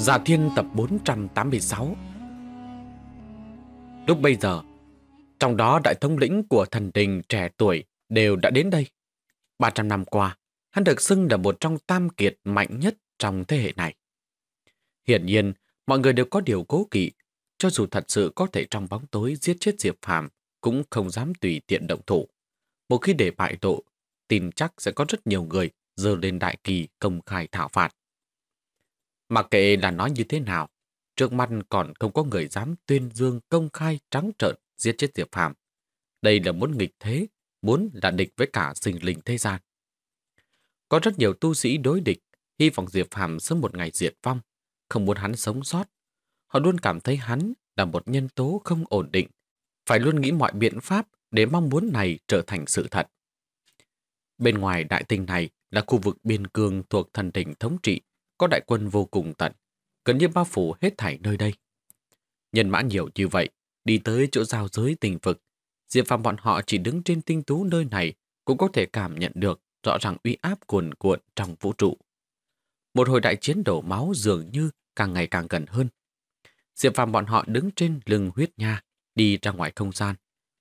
Giả dạ Thiên tập 486 Lúc bây giờ, trong đó đại thống lĩnh của thần đình trẻ tuổi đều đã đến đây. 300 năm qua, hắn được xưng là một trong tam kiệt mạnh nhất trong thế hệ này. Hiển nhiên, mọi người đều có điều cố kỵ, cho dù thật sự có thể trong bóng tối giết chết Diệp Phàm cũng không dám tùy tiện động thủ. Một khi để bại lộ, tin chắc sẽ có rất nhiều người dơ lên đại kỳ công khai thảo phạt. Mặc kệ là nói như thế nào, trước mắt còn không có người dám tuyên dương công khai trắng trợn giết chết Diệp Phạm. Đây là muốn nghịch thế, muốn là địch với cả sinh linh thế gian. Có rất nhiều tu sĩ đối địch, hy vọng Diệp Phạm sớm một ngày diệt vong, không muốn hắn sống sót. Họ luôn cảm thấy hắn là một nhân tố không ổn định, phải luôn nghĩ mọi biện pháp để mong muốn này trở thành sự thật. Bên ngoài đại tinh này là khu vực biên cương thuộc thần tỉnh thống trị có đại quân vô cùng tận, gần như bao phủ hết thảy nơi đây. Nhân mã nhiều như vậy, đi tới chỗ giao giới tình vực, Diệp Phạm bọn họ chỉ đứng trên tinh tú nơi này cũng có thể cảm nhận được rõ ràng uy áp cuồn cuộn trong vũ trụ. Một hồi đại chiến đổ máu dường như càng ngày càng gần hơn. Diệp Phạm bọn họ đứng trên lưng huyết nha, đi ra ngoài không gian,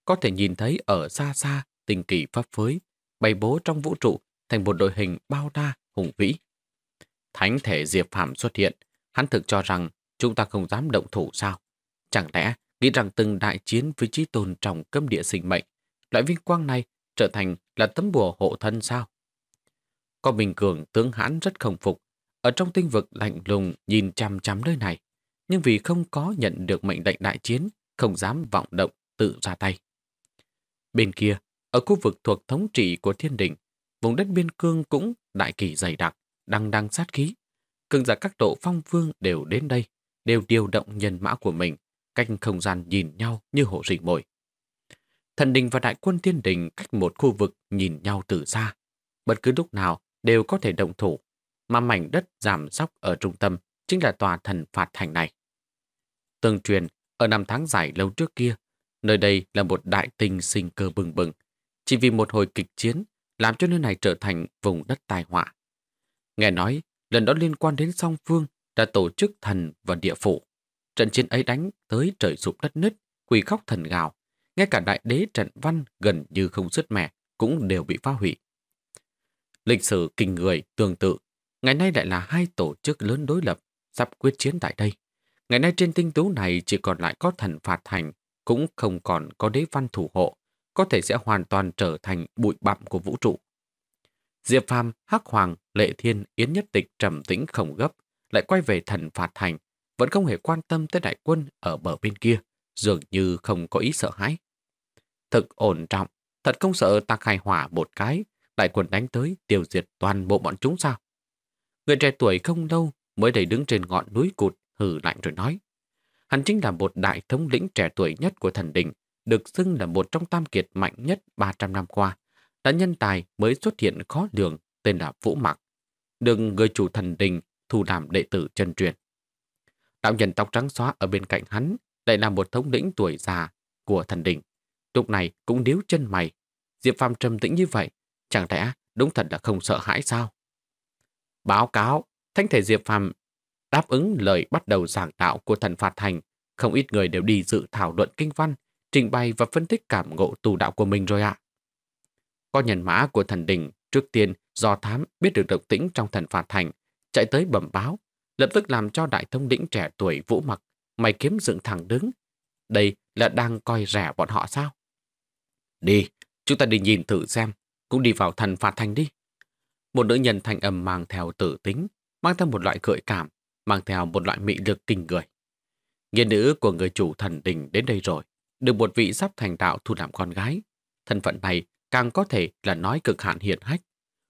có thể nhìn thấy ở xa xa tình kỳ pháp phới, bày bố trong vũ trụ thành một đội hình bao đa, hùng vĩ thánh thể Diệp Phạm xuất hiện, hắn thực cho rằng chúng ta không dám động thủ sao? Chẳng lẽ nghĩ rằng từng đại chiến với trí tôn trong cấm địa sinh mệnh, loại vinh quang này trở thành là tấm bùa hộ thân sao? Có Bình Cường tướng hãn rất không phục, ở trong tinh vực lạnh lùng nhìn chăm chăm nơi này, nhưng vì không có nhận được mệnh lệnh đại chiến, không dám vọng động tự ra tay. Bên kia, ở khu vực thuộc thống trị của thiên đình, vùng đất biên cương cũng đại kỳ dày đặc, đằng đằng sát khí. Cường giả các độ phong vương đều đến đây, đều điều động nhân mã của mình, cách không gian nhìn nhau như hổ rình mồi. Thần đình và đại quân tiên đình cách một khu vực nhìn nhau từ xa. Bất cứ lúc nào đều có thể động thủ, mà mảnh đất giảm sóc ở trung tâm chính là tòa thần phạt thành này. Tương truyền, ở năm tháng dài lâu trước kia, nơi đây là một đại tình sinh cơ bừng bừng. Chỉ vì một hồi kịch chiến, làm cho nơi này trở thành vùng đất tai họa. Nghe nói, lần đó liên quan đến song phương đã tổ chức thần và địa phủ. Trận chiến ấy đánh tới trời sụp đất nứt, quỳ khóc thần gào. Ngay cả đại đế trận văn gần như không xuất mẹ cũng đều bị phá hủy. Lịch sử kinh người tương tự, ngày nay lại là hai tổ chức lớn đối lập sắp quyết chiến tại đây. Ngày nay trên tinh tú này chỉ còn lại có thần phạt thành, cũng không còn có đế văn thủ hộ, có thể sẽ hoàn toàn trở thành bụi bặm của vũ trụ. Diệp Phàm, Hắc Hoàng, Lệ Thiên, Yến Nhất Tịch trầm tĩnh không gấp, lại quay về thần phạt thành, vẫn không hề quan tâm tới đại quân ở bờ bên kia, dường như không có ý sợ hãi. Thực ổn trọng, thật không sợ ta khai hỏa một cái, đại quân đánh tới tiêu diệt toàn bộ bọn chúng sao? Người trẻ tuổi không lâu mới đầy đứng trên ngọn núi cụt, hừ lạnh rồi nói. Hắn chính là một đại thống lĩnh trẻ tuổi nhất của thần đình, được xưng là một trong tam kiệt mạnh nhất 300 năm qua, là nhân tài mới xuất hiện khó đường tên là Vũ Mặc, đừng người chủ thần đình thu làm đệ tử chân truyền. Đạo nhân tóc trắng xóa ở bên cạnh hắn lại là một thống lĩnh tuổi già của thần đình. Lúc này cũng điếu chân mày. Diệp Phàm trầm tĩnh như vậy, chẳng lẽ đúng thật là không sợ hãi sao? Báo cáo, thánh thể Diệp Phàm đáp ứng lời bắt đầu giảng đạo của thần phạt thành, không ít người đều đi dự thảo luận kinh văn, trình bày và phân tích cảm ngộ tu đạo của mình rồi ạ. À. Có nhân mã của thần đình trước tiên do thám biết được động tĩnh trong thần phạt thành, chạy tới bẩm báo, lập tức làm cho đại thông lĩnh trẻ tuổi vũ mặc, mày kiếm dựng thẳng đứng. Đây là đang coi rẻ bọn họ sao? Đi, chúng ta đi nhìn thử xem, cũng đi vào thần phạt thành đi. Một nữ nhân thành âm mang theo tử tính, mang theo một loại gợi cảm, mang theo một loại mị lực kinh người. Nghiên nữ của người chủ thần đình đến đây rồi, được một vị sắp thành đạo thu làm con gái. Thân phận này càng có thể là nói cực hạn hiển hách.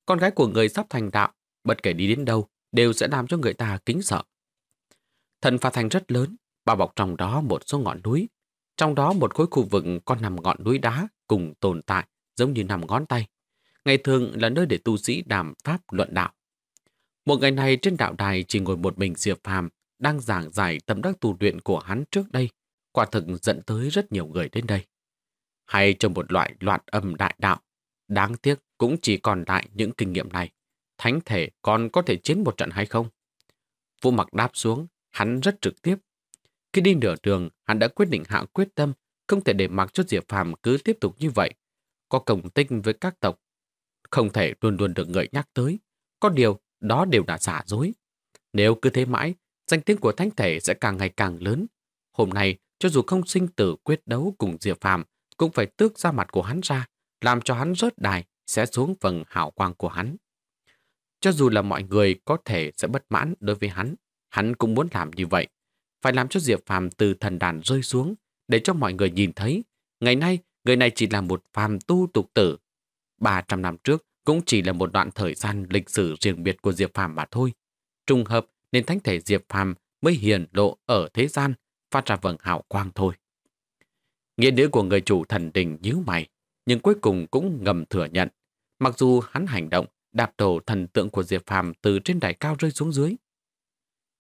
Con gái của người sắp thành đạo, bất kể đi đến đâu, đều sẽ làm cho người ta kính sợ. Thần phà thành rất lớn, bao bọc trong đó một số ngọn núi. Trong đó một khối khu vực có nằm ngọn núi đá cùng tồn tại giống như nằm ngón tay. Ngày thường là nơi để tu sĩ đàm pháp luận đạo. Một ngày này trên đạo đài chỉ ngồi một mình Diệp Phàm đang giảng giải tâm đắc tu luyện của hắn trước đây. Quả thực dẫn tới rất nhiều người đến đây hay cho một loại loạn âm đại đạo. Đáng tiếc cũng chỉ còn lại những kinh nghiệm này. Thánh thể còn có thể chiến một trận hay không? Vũ mặc đáp xuống, hắn rất trực tiếp. Khi đi nửa đường, hắn đã quyết định hạ quyết tâm, không thể để mặc cho Diệp Phàm cứ tiếp tục như vậy. Có công tích với các tộc, không thể luôn luôn được người nhắc tới. Có điều, đó đều là giả dối. Nếu cứ thế mãi, danh tiếng của thánh thể sẽ càng ngày càng lớn. Hôm nay, cho dù không sinh tử quyết đấu cùng Diệp Phàm cũng phải tước ra mặt của hắn ra, làm cho hắn rớt đài, sẽ xuống phần hào quang của hắn. Cho dù là mọi người có thể sẽ bất mãn đối với hắn, hắn cũng muốn làm như vậy. Phải làm cho Diệp Phàm từ thần đàn rơi xuống, để cho mọi người nhìn thấy, ngày nay người này chỉ là một phàm tu tục tử. 300 năm trước cũng chỉ là một đoạn thời gian lịch sử riêng biệt của Diệp Phàm mà thôi. Trùng hợp nên thánh thể Diệp Phàm mới hiển lộ ở thế gian, phát ra vầng hào quang thôi. Nghĩa nữ của người chủ thần đình nhíu mày, nhưng cuối cùng cũng ngầm thừa nhận. Mặc dù hắn hành động, đạp đổ thần tượng của Diệp Phàm từ trên đài cao rơi xuống dưới.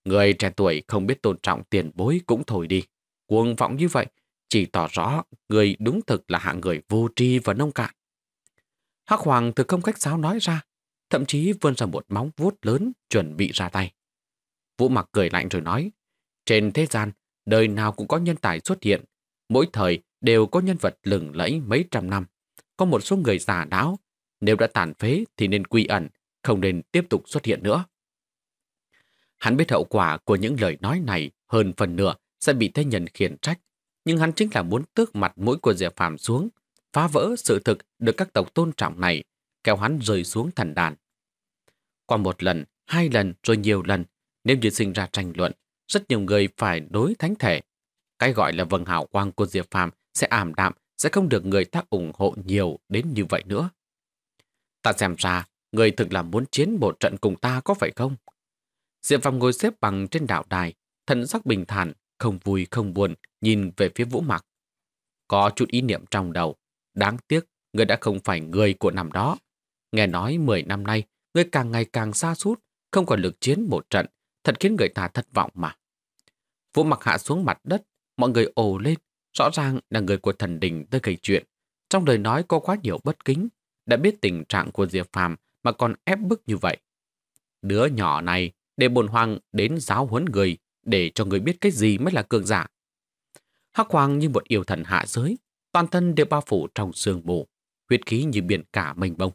Người trẻ tuổi không biết tôn trọng tiền bối cũng thổi đi. Cuồng vọng như vậy, chỉ tỏ rõ người đúng thực là hạng người vô tri và nông cạn. Hắc Hoàng thực không cách giáo nói ra, thậm chí vươn ra một móng vuốt lớn chuẩn bị ra tay. Vũ Mặc cười lạnh rồi nói, trên thế gian, đời nào cũng có nhân tài xuất hiện, mỗi thời đều có nhân vật lừng lẫy mấy trăm năm. Có một số người già đáo, nếu đã tàn phế thì nên quy ẩn, không nên tiếp tục xuất hiện nữa. Hắn biết hậu quả của những lời nói này hơn phần nửa sẽ bị thế nhân khiển trách, nhưng hắn chính là muốn tước mặt mũi của Diệp Phạm xuống, phá vỡ sự thực được các tộc tôn trọng này, kéo hắn rơi xuống thần đàn. Qua một lần, hai lần rồi nhiều lần, nếu như sinh ra tranh luận, rất nhiều người phải đối thánh thể. Cái gọi là vầng hào quang của Diệp Phạm sẽ ảm đạm, sẽ không được người ta ủng hộ nhiều đến như vậy nữa. Ta xem ra, người thực là muốn chiến một trận cùng ta có phải không? Diệp Phàm ngồi xếp bằng trên đạo đài, thần sắc bình thản, không vui không buồn, nhìn về phía vũ mặc. Có chút ý niệm trong đầu, đáng tiếc người đã không phải người của năm đó. Nghe nói 10 năm nay, người càng ngày càng xa sút không còn lực chiến một trận, thật khiến người ta thất vọng mà. Vũ mặc hạ xuống mặt đất, mọi người ồ lên, Rõ ràng là người của thần đình tới gây chuyện. Trong lời nói có quá nhiều bất kính, đã biết tình trạng của Diệp Phàm mà còn ép bức như vậy. Đứa nhỏ này để bồn hoang đến giáo huấn người để cho người biết cái gì mới là cường giả. Hắc hoàng như một yêu thần hạ giới, toàn thân đều bao phủ trong sương mù, huyết khí như biển cả mênh bông.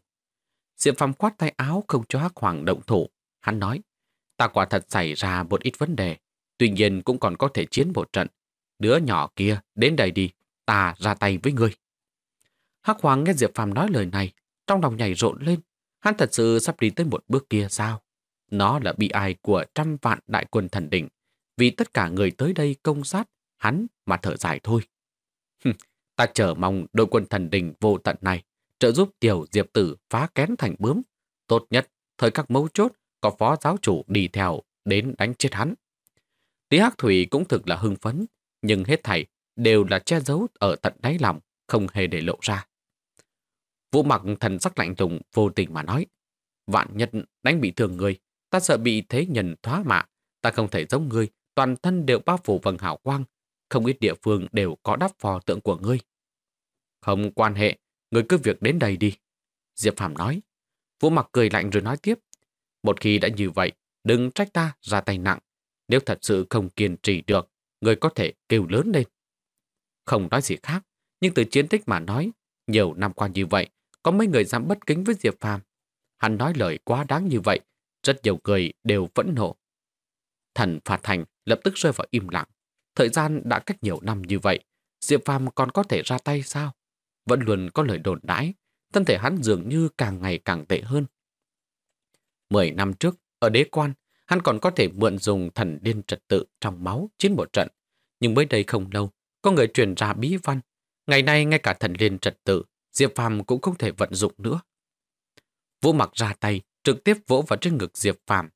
Diệp Phàm quát tay áo không cho Hắc Hoàng động thủ, hắn nói: "Ta quả thật xảy ra một ít vấn đề, tuy nhiên cũng còn có thể chiến một trận, đứa nhỏ kia đến đây đi, ta ra tay với ngươi. Hắc Hoàng nghe Diệp Phàm nói lời này, trong lòng nhảy rộn lên, hắn thật sự sắp đi tới một bước kia sao? Nó là bị ai của trăm vạn đại quân thần đỉnh, vì tất cả người tới đây công sát hắn mà thở dài thôi. ta chờ mong đội quân thần đỉnh vô tận này trợ giúp tiểu Diệp Tử phá kén thành bướm. Tốt nhất, thời các mấu chốt có phó giáo chủ đi theo đến đánh chết hắn. Tí Hắc Thủy cũng thực là hưng phấn, nhưng hết thảy đều là che giấu ở tận đáy lòng, không hề để lộ ra. Vũ mặc thần sắc lạnh lùng vô tình mà nói, vạn nhất đánh bị thương người, ta sợ bị thế nhân thoá mạ, ta không thể giống người toàn thân đều bao phủ vầng hào quang, không ít địa phương đều có đắp phò tượng của ngươi. Không quan hệ, ngươi cứ việc đến đây đi. Diệp Phạm nói. Vũ mặc cười lạnh rồi nói tiếp. Một khi đã như vậy, đừng trách ta ra tay nặng. Nếu thật sự không kiên trì được, người có thể kêu lớn lên. Không nói gì khác, nhưng từ chiến tích mà nói, nhiều năm qua như vậy, có mấy người dám bất kính với Diệp Phàm. Hắn nói lời quá đáng như vậy, rất nhiều người đều vẫn nộ. Thần phạt thành lập tức rơi vào im lặng. Thời gian đã cách nhiều năm như vậy, Diệp Phàm còn có thể ra tay sao? Vẫn luôn có lời đồn đãi, thân thể hắn dường như càng ngày càng tệ hơn. Mười năm trước, ở đế quan, hắn còn có thể mượn dùng thần điên trật tự trong máu chiến một trận. Nhưng mới đây không lâu, có người truyền ra bí văn. Ngày nay ngay cả thần liên trật tự, Diệp Phàm cũng không thể vận dụng nữa. Vũ mặc ra tay, trực tiếp vỗ vào trên ngực Diệp Phàm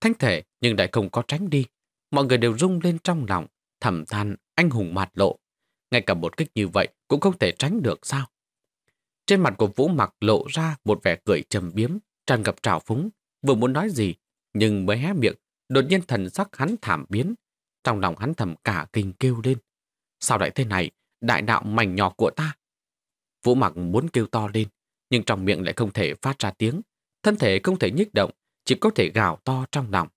Thánh thể nhưng lại không có tránh đi. Mọi người đều rung lên trong lòng, thầm than anh hùng mạt lộ. Ngay cả một kích như vậy cũng không thể tránh được sao? Trên mặt của Vũ mặc lộ ra một vẻ cười trầm biếm, tràn ngập trào phúng, vừa muốn nói gì nhưng mới hé miệng, đột nhiên thần sắc hắn thảm biến. Trong lòng hắn thầm cả kinh kêu lên. Sao lại thế này, đại đạo mảnh nhỏ của ta? Vũ mặc muốn kêu to lên, nhưng trong miệng lại không thể phát ra tiếng. Thân thể không thể nhích động, chỉ có thể gào to trong lòng.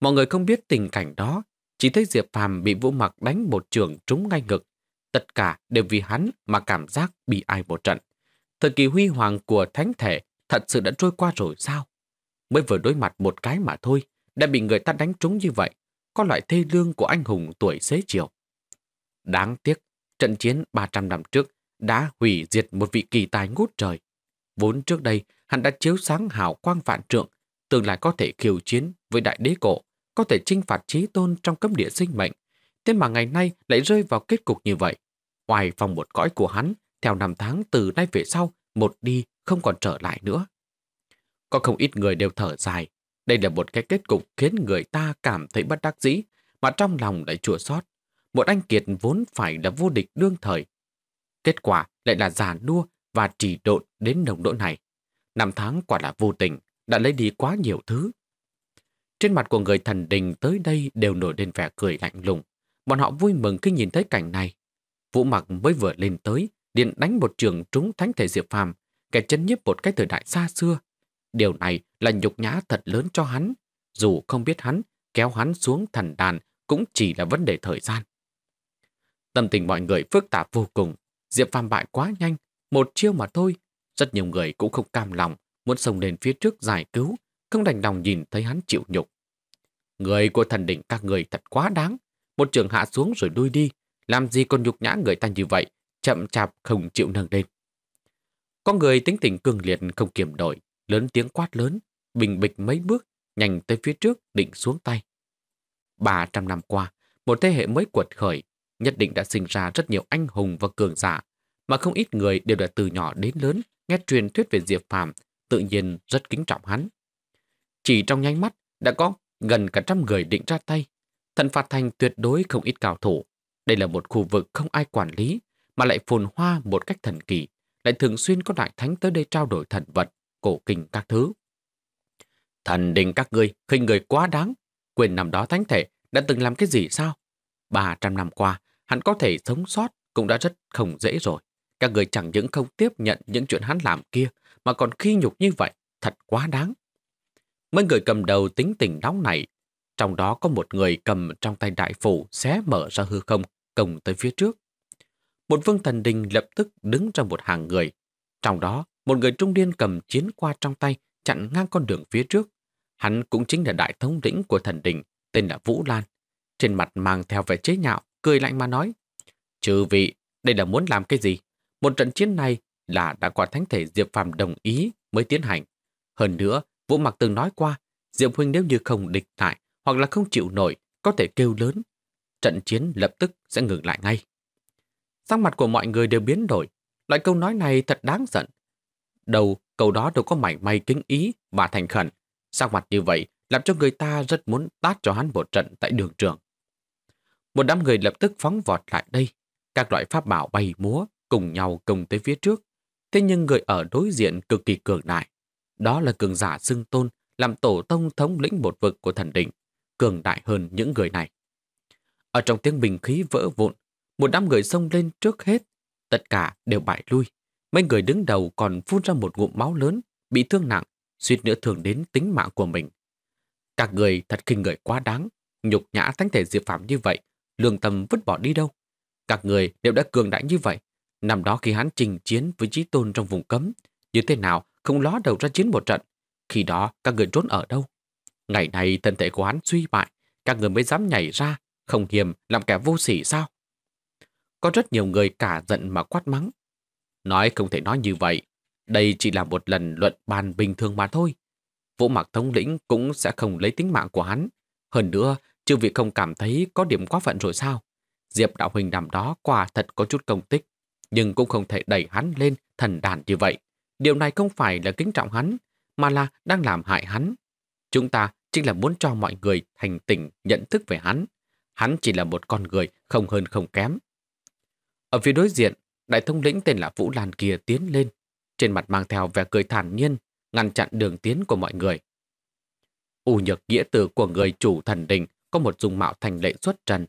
Mọi người không biết tình cảnh đó, chỉ thấy Diệp Phàm bị Vũ Mặc đánh một trường trúng ngay ngực. Tất cả đều vì hắn mà cảm giác bị ai một trận. Thời kỳ huy hoàng của thánh thể thật sự đã trôi qua rồi sao? Mới vừa đối mặt một cái mà thôi, đã bị người ta đánh trúng như vậy. Có loại thê lương của anh hùng tuổi xế chiều. Đáng tiếc, trận chiến 300 năm trước đã hủy diệt một vị kỳ tài ngút trời. Vốn trước đây, hắn đã chiếu sáng hào quang vạn trượng, tương lai có thể khiêu chiến với đại đế cổ, có thể chinh phạt trí tôn trong cấm địa sinh mệnh. Thế mà ngày nay lại rơi vào kết cục như vậy. Hoài phòng một cõi của hắn, theo năm tháng từ nay về sau, một đi không còn trở lại nữa. Có không ít người đều thở dài. Đây là một cái kết cục khiến người ta cảm thấy bất đắc dĩ, mà trong lòng lại chua xót. Một anh kiệt vốn phải là vô địch đương thời. Kết quả lại là giàn đua và trì độn đến nồng độ này. Năm tháng quả là vô tình, đã lấy đi quá nhiều thứ. Trên mặt của người thần đình tới đây đều nổi lên vẻ cười lạnh lùng. Bọn họ vui mừng khi nhìn thấy cảnh này. Vũ mặc mới vừa lên tới, điện đánh một trường trúng thánh thể diệp phàm, kẻ chấn nhiếp một cái thời đại xa xưa Điều này là nhục nhã thật lớn cho hắn. Dù không biết hắn, kéo hắn xuống thần đàn cũng chỉ là vấn đề thời gian. Tâm tình mọi người phức tạp vô cùng. Diệp Phạm bại quá nhanh, một chiêu mà thôi. Rất nhiều người cũng không cam lòng, muốn xông lên phía trước giải cứu, không đành lòng nhìn thấy hắn chịu nhục. Người của thần đỉnh các người thật quá đáng. Một trường hạ xuống rồi đuôi đi. Làm gì còn nhục nhã người ta như vậy, chậm chạp không chịu nâng lên. Có người tính tình cương liệt không kiềm nổi, lớn tiếng quát lớn, bình bịch mấy bước, nhanh tới phía trước định xuống tay. 300 năm qua, một thế hệ mới quật khởi, nhất định đã sinh ra rất nhiều anh hùng và cường giả, mà không ít người đều đã từ nhỏ đến lớn nghe truyền thuyết về Diệp Phàm, tự nhiên rất kính trọng hắn. Chỉ trong nháy mắt đã có gần cả trăm người định ra tay. Thần phạt thành tuyệt đối không ít cao thủ. Đây là một khu vực không ai quản lý, mà lại phồn hoa một cách thần kỳ, lại thường xuyên có đại thánh tới đây trao đổi thần vật, cổ kinh các thứ. Thần đình các ngươi, khinh người quá đáng. Quyền năm đó thánh thể đã từng làm cái gì sao? 300 năm qua, hắn có thể sống sót cũng đã rất không dễ rồi. Các người chẳng những không tiếp nhận những chuyện hắn làm kia, mà còn khi nhục như vậy, thật quá đáng. Mấy người cầm đầu tính tình nóng này, trong đó có một người cầm trong tay đại phủ xé mở ra hư không, công tới phía trước. Một vương thần đình lập tức đứng trong một hàng người, trong đó một người trung niên cầm chiến qua trong tay, chặn ngang con đường phía trước. Hắn cũng chính là đại thống lĩnh của thần đình, tên là Vũ Lan. Trên mặt mang theo vẻ chế nhạo, cười lạnh mà nói. chư vị, đây là muốn làm cái gì? Một trận chiến này là đã qua thánh thể Diệp Phàm đồng ý mới tiến hành. Hơn nữa, Vũ Mặc từng nói qua, Diệp Huynh nếu như không địch lại hoặc là không chịu nổi, có thể kêu lớn. Trận chiến lập tức sẽ ngừng lại ngay. sắc mặt của mọi người đều biến đổi. Loại câu nói này thật đáng giận, đầu câu đó đâu có mảnh may kính ý và thành khẩn. Sắc mặt như vậy làm cho người ta rất muốn tát cho hắn một trận tại đường trường. Một đám người lập tức phóng vọt lại đây. Các loại pháp bảo bay múa cùng nhau cùng tới phía trước. Thế nhưng người ở đối diện cực kỳ cường đại. Đó là cường giả xưng tôn làm tổ tông thống lĩnh một vực của thần định, cường đại hơn những người này. Ở trong tiếng bình khí vỡ vụn, một đám người xông lên trước hết, tất cả đều bại lui, Mấy người đứng đầu còn phun ra một ngụm máu lớn, bị thương nặng, suýt nữa thường đến tính mạng của mình. Các người thật kinh người quá đáng, nhục nhã thánh thể diệp phạm như vậy, lương tâm vứt bỏ đi đâu. Các người đều đã cường đại như vậy, năm đó khi hắn trình chiến với trí tôn trong vùng cấm, như thế nào không ló đầu ra chiến một trận, khi đó các người trốn ở đâu. Ngày này thân thể của hắn suy bại, các người mới dám nhảy ra, không hiềm làm kẻ vô sỉ sao. Có rất nhiều người cả giận mà quát mắng, Nói không thể nói như vậy. Đây chỉ là một lần luận bàn bình thường mà thôi. Vũ mặc thống lĩnh cũng sẽ không lấy tính mạng của hắn. Hơn nữa, chư vị không cảm thấy có điểm quá phận rồi sao? Diệp đạo huynh nằm đó quả thật có chút công tích, nhưng cũng không thể đẩy hắn lên thần đàn như vậy. Điều này không phải là kính trọng hắn, mà là đang làm hại hắn. Chúng ta chính là muốn cho mọi người thành tỉnh nhận thức về hắn. Hắn chỉ là một con người không hơn không kém. Ở phía đối diện, Đại thông lĩnh tên là Vũ Lan kia tiến lên, trên mặt mang theo vẻ cười thản nhiên, ngăn chặn đường tiến của mọi người. U nhược nghĩa tử của người chủ thần đình có một dung mạo thành lệ xuất trần.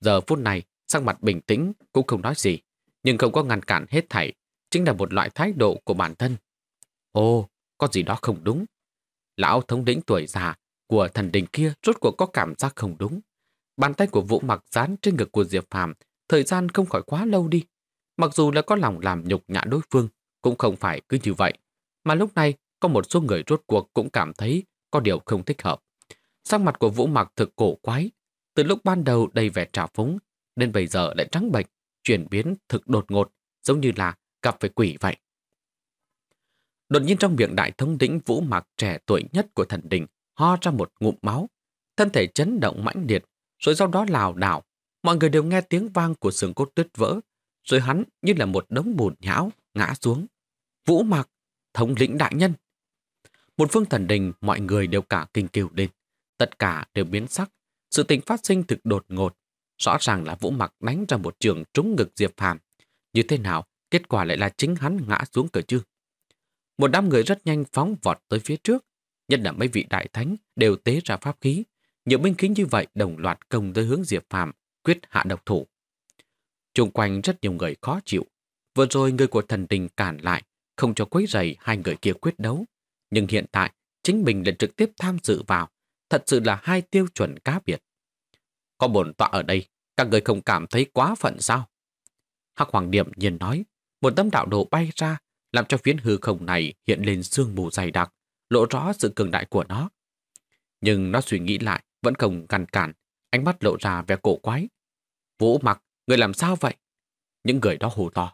Giờ phút này, sang mặt bình tĩnh cũng không nói gì, nhưng không có ngăn cản hết thảy, chính là một loại thái độ của bản thân. Ồ, có gì đó không đúng. Lão thống lĩnh tuổi già của thần đình kia rốt cuộc có cảm giác không đúng. Bàn tay của Vũ Mặc dán trên ngực của Diệp Phàm, thời gian không khỏi quá lâu đi. Mặc dù là có lòng làm nhục nhã đối phương, cũng không phải cứ như vậy. Mà lúc này, có một số người rốt cuộc cũng cảm thấy có điều không thích hợp. Sang mặt của Vũ Mặc thực cổ quái, từ lúc ban đầu đầy vẻ trào phúng, đến bây giờ lại trắng bệnh, chuyển biến thực đột ngột, giống như là gặp phải quỷ vậy. Đột nhiên trong miệng đại thống lĩnh Vũ Mặc trẻ tuổi nhất của thần đình ho ra một ngụm máu, thân thể chấn động mãnh liệt, rồi sau đó lào đảo. Mọi người đều nghe tiếng vang của xương cốt tuyết vỡ, rồi hắn như là một đống bùn nhão ngã xuống. Vũ Mạc, thống lĩnh đại nhân. Một phương thần đình mọi người đều cả kinh kiều lên. Tất cả đều biến sắc. Sự tình phát sinh thực đột ngột. Rõ ràng là Vũ Mạc đánh ra một trường trúng ngực Diệp Phàm Như thế nào, kết quả lại là chính hắn ngã xuống cờ chứ. Một đám người rất nhanh phóng vọt tới phía trước. Nhất là mấy vị đại thánh đều tế ra pháp khí. Những binh khí như vậy đồng loạt công tới hướng Diệp Phàm quyết hạ độc thủ. Trung quanh rất nhiều người khó chịu. Vừa rồi người của thần đình cản lại, không cho quấy rầy hai người kia quyết đấu. Nhưng hiện tại, chính mình lại trực tiếp tham dự vào. Thật sự là hai tiêu chuẩn cá biệt. Có bổn tọa ở đây, các người không cảm thấy quá phận sao? Hắc Hoàng Điểm nhìn nói, một tấm đạo đồ bay ra, làm cho phiến hư không này hiện lên sương mù dày đặc, lộ rõ sự cường đại của nó. Nhưng nó suy nghĩ lại, vẫn không ngăn cản, ánh mắt lộ ra vẻ cổ quái. Vũ mặc, Người làm sao vậy? Những người đó hồ to.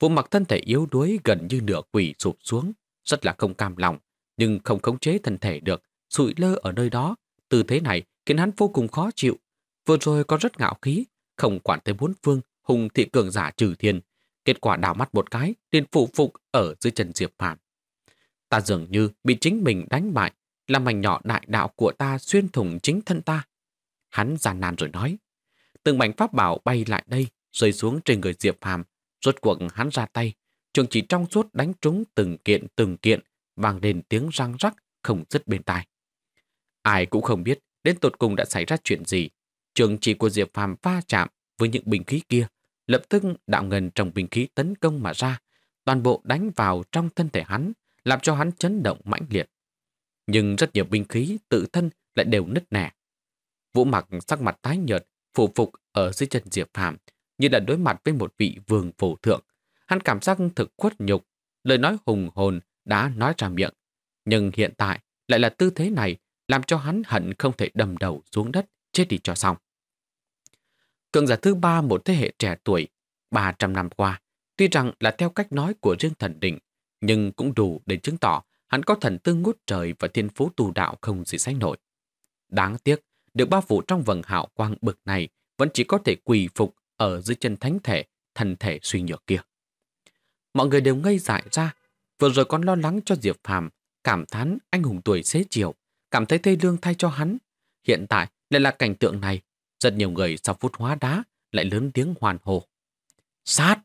Vũ mặc thân thể yếu đuối gần như nửa quỷ sụp xuống, rất là không cam lòng, nhưng không khống chế thân thể được, sụi lơ ở nơi đó. Tư thế này khiến hắn vô cùng khó chịu. Vừa rồi có rất ngạo khí, không quản tới bốn phương, hùng thị cường giả trừ thiên. Kết quả đào mắt một cái, liền phụ phục ở dưới chân Diệp Phàm. Ta dường như bị chính mình đánh bại, là mảnh nhỏ đại đạo của ta xuyên thủng chính thân ta. Hắn giàn nàn rồi nói, từng mảnh pháp bảo bay lại đây, rơi xuống trên người Diệp Phàm. Rốt cuộc hắn ra tay, trường chỉ trong suốt đánh trúng từng kiện từng kiện, vang lên tiếng răng rắc không dứt bên tai. Ai cũng không biết đến tột cùng đã xảy ra chuyện gì. Trường chỉ của Diệp Phàm va chạm với những bình khí kia, lập tức đạo ngân trong bình khí tấn công mà ra, toàn bộ đánh vào trong thân thể hắn, làm cho hắn chấn động mãnh liệt. Nhưng rất nhiều binh khí tự thân lại đều nứt nẻ. Vũ mặc sắc mặt tái nhợt, phụ phục ở dưới chân Diệp Phàm như là đối mặt với một vị vương phổ thượng. Hắn cảm giác thực khuất nhục, lời nói hùng hồn đã nói ra miệng. Nhưng hiện tại lại là tư thế này làm cho hắn hận không thể đầm đầu xuống đất, chết đi cho xong. Cường giả thứ ba một thế hệ trẻ tuổi, 300 năm qua, tuy rằng là theo cách nói của riêng thần định, nhưng cũng đủ để chứng tỏ hắn có thần tư ngút trời và thiên phú tu đạo không gì sánh nổi. Đáng tiếc, được bao phủ trong vầng hào quang bực này vẫn chỉ có thể quỳ phục ở dưới chân thánh thể, thần thể suy nhược kia. Mọi người đều ngây dại ra, vừa rồi còn lo lắng cho Diệp Phàm, cảm thán anh hùng tuổi xế chiều, cảm thấy thê lương thay cho hắn. Hiện tại lại là cảnh tượng này, rất nhiều người sau phút hóa đá lại lớn tiếng hoàn hồ. Sát!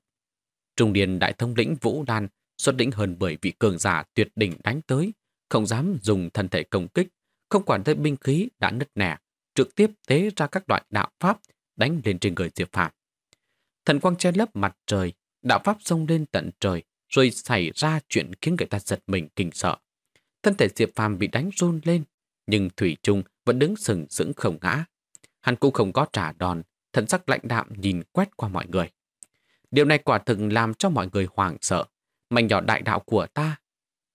Trung điền đại thông lĩnh Vũ Đan xuất lĩnh hơn bởi vị cường giả tuyệt đỉnh đánh tới, không dám dùng thân thể công kích, không quản tới binh khí đã nứt nẻ, trực tiếp tế ra các loại đạo pháp đánh lên trên người Diệp Phàm. Thần quang che lấp mặt trời, đạo pháp xông lên tận trời, rồi xảy ra chuyện khiến người ta giật mình kinh sợ. Thân thể Diệp Phàm bị đánh run lên, nhưng Thủy Trung vẫn đứng sừng sững không ngã. Hắn cũng không có trả đòn, thần sắc lạnh đạm nhìn quét qua mọi người. Điều này quả thực làm cho mọi người hoảng sợ. mạnh nhỏ đại đạo của ta.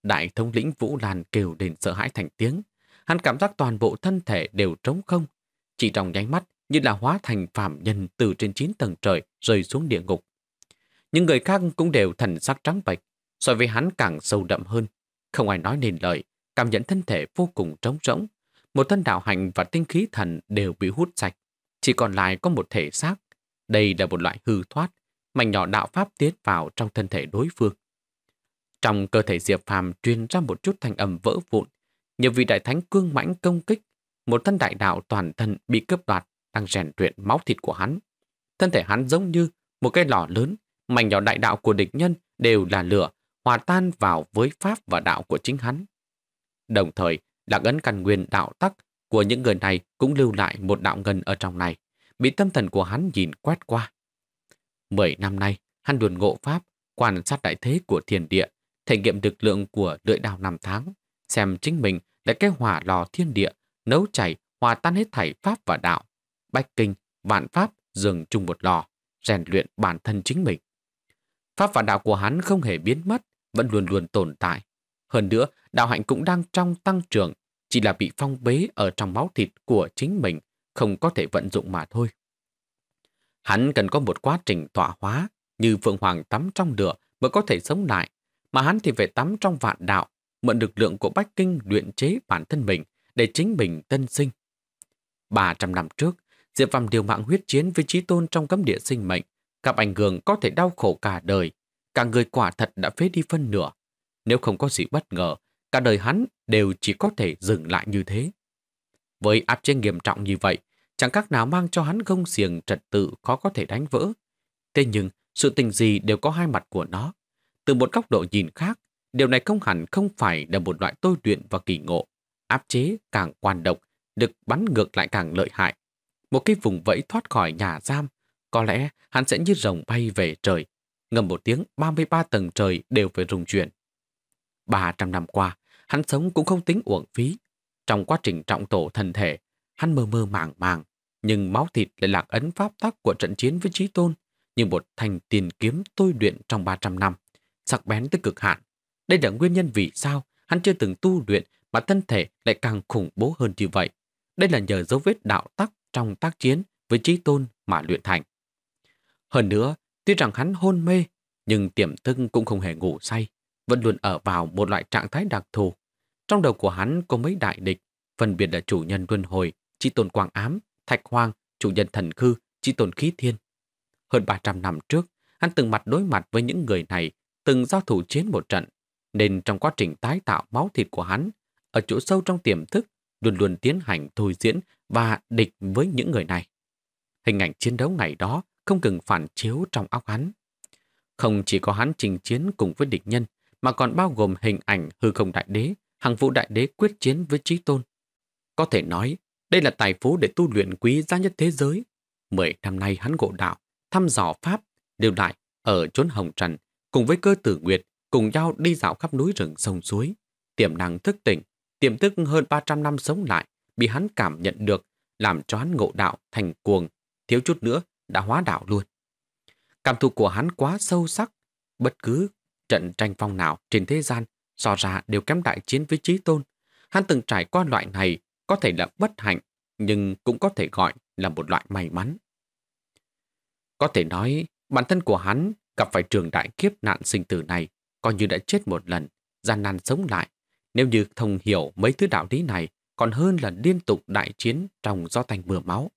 Đại thống lĩnh Vũ Lan kêu đến sợ hãi thành tiếng hắn cảm giác toàn bộ thân thể đều trống không, chỉ trong nháy mắt như là hóa thành phạm nhân từ trên 9 tầng trời rơi xuống địa ngục. Những người khác cũng đều thần sắc trắng bạch, so với hắn càng sâu đậm hơn. Không ai nói nên lời, cảm nhận thân thể vô cùng trống rỗng. Một thân đạo hành và tinh khí thần đều bị hút sạch, chỉ còn lại có một thể xác. Đây là một loại hư thoát, mảnh nhỏ đạo pháp tiến vào trong thân thể đối phương. Trong cơ thể Diệp Phàm truyền ra một chút thanh âm vỡ vụn, Nhờ vị đại thánh cương mãnh công kích, một thân đại đạo toàn thân bị cướp đoạt đang rèn luyện máu thịt của hắn. Thân thể hắn giống như một cái lò lớn, mảnh nhỏ đại đạo của địch nhân đều là lửa, hòa tan vào với pháp và đạo của chính hắn. Đồng thời, là ấn căn nguyên đạo tắc của những người này cũng lưu lại một đạo ngân ở trong này, bị tâm thần của hắn nhìn quét qua. Mười năm nay, hắn luồn ngộ pháp, quan sát đại thế của thiền địa, thể nghiệm lực lượng của lưỡi đào năm tháng xem chính mình là cái hỏa lò thiên địa, nấu chảy, hòa tan hết thảy pháp và đạo. Bách kinh, vạn pháp dừng chung một lò, rèn luyện bản thân chính mình. Pháp và đạo của hắn không hề biến mất, vẫn luôn luôn tồn tại. Hơn nữa, đạo hạnh cũng đang trong tăng trưởng, chỉ là bị phong bế ở trong máu thịt của chính mình, không có thể vận dụng mà thôi. Hắn cần có một quá trình tỏa hóa, như Phượng Hoàng tắm trong lửa mới có thể sống lại, mà hắn thì phải tắm trong vạn đạo, mượn lực lượng của Bách Kinh luyện chế bản thân mình để chính mình tân sinh. 300 năm trước, Diệp Phàm điều mạng huyết chiến với trí tôn trong cấm địa sinh mệnh, gặp ảnh hưởng có thể đau khổ cả đời, cả người quả thật đã phế đi phân nửa. Nếu không có gì bất ngờ, cả đời hắn đều chỉ có thể dừng lại như thế. Với áp chế nghiêm trọng như vậy, chẳng các nào mang cho hắn gông xiềng trật tự khó có thể đánh vỡ. Thế nhưng, sự tình gì đều có hai mặt của nó. Từ một góc độ nhìn khác, Điều này không hẳn không phải là một loại tôi luyện và kỳ ngộ. Áp chế càng quan độc, được bắn ngược lại càng lợi hại. Một cái vùng vẫy thoát khỏi nhà giam, có lẽ hắn sẽ như rồng bay về trời. Ngầm một tiếng 33 tầng trời đều phải rung chuyển. 300 năm qua, hắn sống cũng không tính uổng phí. Trong quá trình trọng tổ thân thể, hắn mơ mơ màng màng, nhưng máu thịt lại lạc ấn pháp tắc của trận chiến với Chí Tôn, như một thành tiền kiếm tôi luyện trong 300 năm, sắc bén tới cực hạn, đây là nguyên nhân vì sao hắn chưa từng tu luyện mà thân thể lại càng khủng bố hơn như vậy. Đây là nhờ dấu vết đạo tắc trong tác chiến với trí tôn mà luyện thành. Hơn nữa, tuy rằng hắn hôn mê, nhưng tiềm thức cũng không hề ngủ say, vẫn luôn ở vào một loại trạng thái đặc thù. Trong đầu của hắn có mấy đại địch, phân biệt là chủ nhân luân hồi, trí tôn quang ám, thạch hoang, chủ nhân thần khư, trí tôn khí thiên. Hơn 300 năm trước, hắn từng mặt đối mặt với những người này, từng giao thủ chiến một trận, nên trong quá trình tái tạo máu thịt của hắn, ở chỗ sâu trong tiềm thức, luôn luôn tiến hành thôi diễn và địch với những người này. Hình ảnh chiến đấu ngày đó không ngừng phản chiếu trong óc hắn. Không chỉ có hắn trình chiến cùng với địch nhân, mà còn bao gồm hình ảnh hư không đại đế, hàng vũ đại đế quyết chiến với trí tôn. Có thể nói, đây là tài phú để tu luyện quý giá nhất thế giới. Mười năm nay hắn ngộ đạo, thăm dò Pháp, đều đại ở chốn Hồng Trần, cùng với cơ tử Nguyệt cùng nhau đi dạo khắp núi rừng sông suối. Tiềm năng thức tỉnh, tiềm thức hơn 300 năm sống lại, bị hắn cảm nhận được, làm cho hắn ngộ đạo thành cuồng, thiếu chút nữa đã hóa đạo luôn. Cảm thụ của hắn quá sâu sắc, bất cứ trận tranh phong nào trên thế gian so ra đều kém đại chiến với trí tôn. Hắn từng trải qua loại này có thể là bất hạnh, nhưng cũng có thể gọi là một loại may mắn. Có thể nói, bản thân của hắn gặp phải trường đại kiếp nạn sinh tử này Coi như đã chết một lần, gian nan sống lại. Nếu như thông hiểu mấy thứ đạo lý này, còn hơn là liên tục đại chiến trong do thành mưa máu.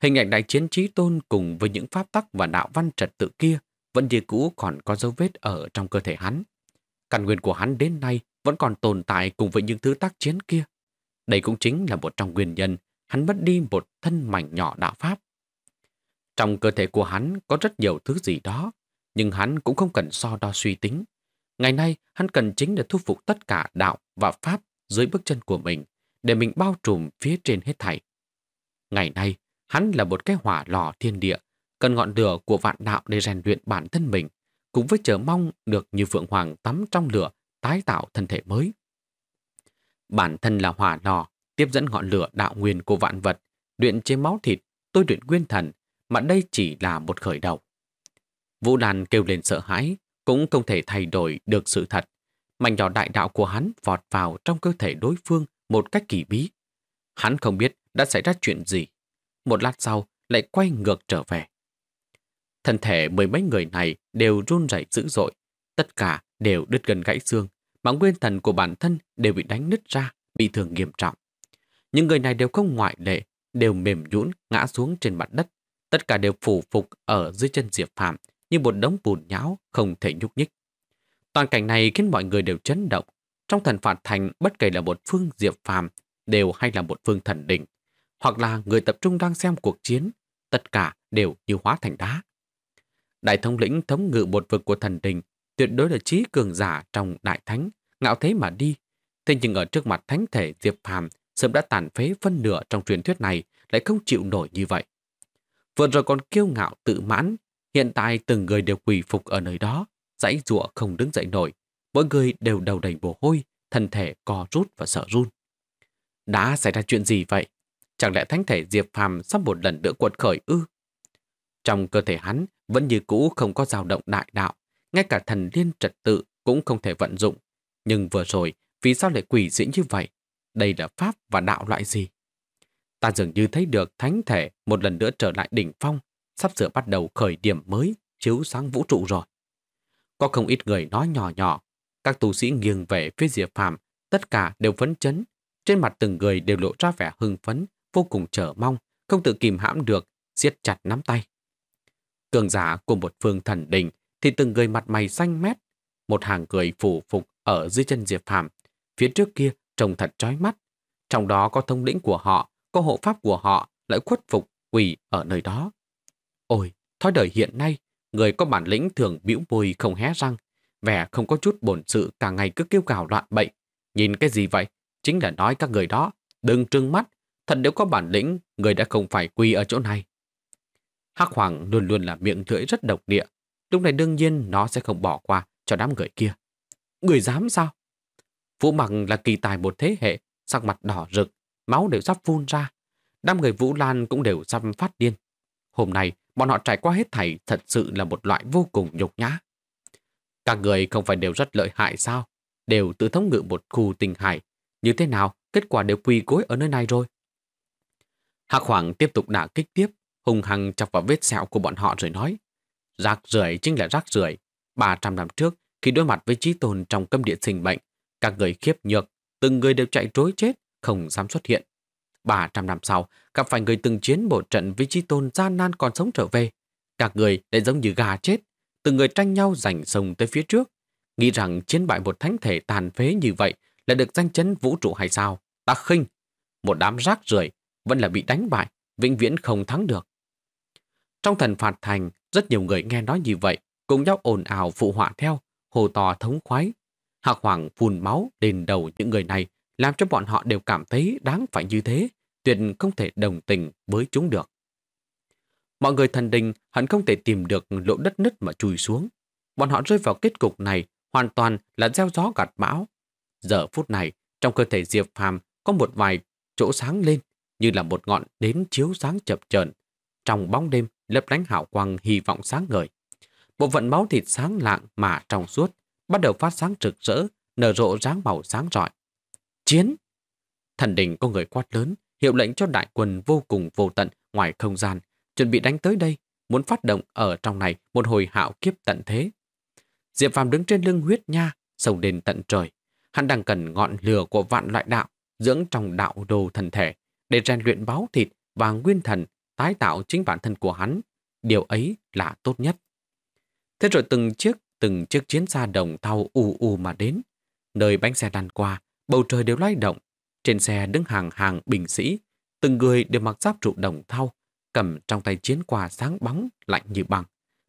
Hình ảnh đại chiến trí tôn cùng với những pháp tắc và đạo văn trật tự kia vẫn như cũ còn có dấu vết ở trong cơ thể hắn. Căn nguyên của hắn đến nay vẫn còn tồn tại cùng với những thứ tác chiến kia. Đây cũng chính là một trong nguyên nhân hắn mất đi một thân mảnh nhỏ đạo pháp. Trong cơ thể của hắn có rất nhiều thứ gì đó nhưng hắn cũng không cần so đo suy tính. Ngày nay, hắn cần chính là thu phục tất cả đạo và pháp dưới bước chân của mình, để mình bao trùm phía trên hết thảy. Ngày nay, hắn là một cái hỏa lò thiên địa, cần ngọn lửa của vạn đạo để rèn luyện bản thân mình, cũng với chờ mong được như Phượng Hoàng tắm trong lửa, tái tạo thân thể mới. Bản thân là hỏa lò, tiếp dẫn ngọn lửa đạo nguyên của vạn vật, luyện chế máu thịt, tôi luyện nguyên thần, mà đây chỉ là một khởi đầu. Vũ Đàn kêu lên sợ hãi, cũng không thể thay đổi được sự thật. Mảnh nhỏ đại đạo của hắn vọt vào trong cơ thể đối phương một cách kỳ bí. Hắn không biết đã xảy ra chuyện gì. Một lát sau lại quay ngược trở về. Thân thể mười mấy người này đều run rẩy dữ dội. Tất cả đều đứt gần gãy xương, mà nguyên thần của bản thân đều bị đánh nứt ra, bị thương nghiêm trọng. Những người này đều không ngoại lệ, đều mềm nhũn ngã xuống trên mặt đất. Tất cả đều phủ phục ở dưới chân Diệp Phạm, như một đống bùn nhão không thể nhúc nhích. Toàn cảnh này khiến mọi người đều chấn động. Trong thần phạt thành, bất kể là một phương diệp phàm đều hay là một phương thần định hoặc là người tập trung đang xem cuộc chiến, tất cả đều như hóa thành đá. Đại thống lĩnh thống ngự một vực của thần đình, tuyệt đối là trí cường giả trong đại thánh, ngạo thế mà đi. Thế nhưng ở trước mặt thánh thể Diệp Phàm sớm đã tàn phế phân nửa trong truyền thuyết này lại không chịu nổi như vậy. Vừa rồi còn kiêu ngạo tự mãn, Hiện tại từng người đều quỳ phục ở nơi đó, dãy giụa không đứng dậy nổi. Mỗi người đều đầu đầy mồ hôi, thân thể co rút và sợ run. Đã xảy ra chuyện gì vậy? Chẳng lẽ thánh thể Diệp Phàm sắp một lần nữa quật khởi ư? Trong cơ thể hắn vẫn như cũ không có dao động đại đạo, ngay cả thần liên trật tự cũng không thể vận dụng. Nhưng vừa rồi, vì sao lại quỷ dị như vậy? Đây là pháp và đạo loại gì? Ta dường như thấy được thánh thể một lần nữa trở lại đỉnh phong, sắp sửa bắt đầu khởi điểm mới chiếu sáng vũ trụ rồi. Có không ít người nói nhỏ nhỏ, các tu sĩ nghiêng về phía Diệp Phàm, tất cả đều phấn chấn, trên mặt từng người đều lộ ra vẻ hưng phấn, vô cùng chờ mong, không tự kìm hãm được, siết chặt nắm tay. Cường giả của một phương thần đình thì từng người mặt mày xanh mét, một hàng người phủ phục ở dưới chân Diệp Phàm, phía trước kia trông thật trói mắt, trong đó có thông lĩnh của họ, có hộ pháp của họ lại khuất phục quỳ ở nơi đó. Ôi, thói đời hiện nay, người có bản lĩnh thường bĩu môi không hé răng, vẻ không có chút bổn sự cả ngày cứ kêu gào loạn bậy, Nhìn cái gì vậy? Chính là nói các người đó, đừng trưng mắt, thật nếu có bản lĩnh, người đã không phải quy ở chỗ này. Hắc Hoàng luôn luôn là miệng lưỡi rất độc địa, lúc này đương nhiên nó sẽ không bỏ qua cho đám người kia. Người dám sao? Vũ Mặc là kỳ tài một thế hệ, sắc mặt đỏ rực, máu đều sắp phun ra. Đám người Vũ Lan cũng đều sắp phát điên. Hôm nay, bọn họ trải qua hết thảy thật sự là một loại vô cùng nhục nhã. Các người không phải đều rất lợi hại sao? Đều tự thống ngự một khu tình hải. Như thế nào, kết quả đều quy cối ở nơi này rồi. Hạc Hoàng tiếp tục đả kích tiếp, hùng hăng chọc vào vết sẹo của bọn họ rồi nói. Rác rưởi chính là rác rưởi. 300 năm trước, khi đối mặt với trí tồn trong câm địa sinh bệnh, các người khiếp nhược, từng người đều chạy trối chết, không dám xuất hiện. 300 năm sau, gặp phải người từng chiến một trận với chi Tôn gian nan còn sống trở về. Các người lại giống như gà chết, từng người tranh nhau giành sông tới phía trước. Nghĩ rằng chiến bại một thánh thể tàn phế như vậy là được danh chấn vũ trụ hay sao? Ta khinh! Một đám rác rưởi vẫn là bị đánh bại, vĩnh viễn không thắng được. Trong thần phạt thành, rất nhiều người nghe nói như vậy, cùng nhau ồn ào phụ họa theo, hồ to thống khoái. Hạc hoàng phun máu lên đầu những người này, làm cho bọn họ đều cảm thấy đáng phải như thế, tuyệt không thể đồng tình với chúng được. Mọi người thần đình hẳn không thể tìm được lỗ đất nứt mà chui xuống. Bọn họ rơi vào kết cục này hoàn toàn là gieo gió gạt bão. Giờ phút này, trong cơ thể Diệp Phàm có một vài chỗ sáng lên như là một ngọn đến chiếu sáng chập chờn Trong bóng đêm lấp lánh hào quang hy vọng sáng ngời. Bộ phận máu thịt sáng lạng mà trong suốt bắt đầu phát sáng rực rỡ, nở rộ dáng màu sáng rọi. Chiến! Thần đình có người quát lớn, hiệu lệnh cho đại quân vô cùng vô tận ngoài không gian, chuẩn bị đánh tới đây, muốn phát động ở trong này một hồi hạo kiếp tận thế. Diệp Phàm đứng trên lưng huyết nha, sầu đền tận trời. Hắn đang cần ngọn lửa của vạn loại đạo, dưỡng trong đạo đồ thần thể, để rèn luyện báo thịt và nguyên thần, tái tạo chính bản thân của hắn. Điều ấy là tốt nhất. Thế rồi từng chiếc, từng chiếc chiến xa đồng thau ù ù mà đến. Nơi bánh xe đàn qua, bầu trời đều lay động, trên xe đứng hàng hàng bình sĩ, từng người đều mặc giáp trụ đồng thau, cầm trong tay chiến quà sáng bóng, lạnh như băng.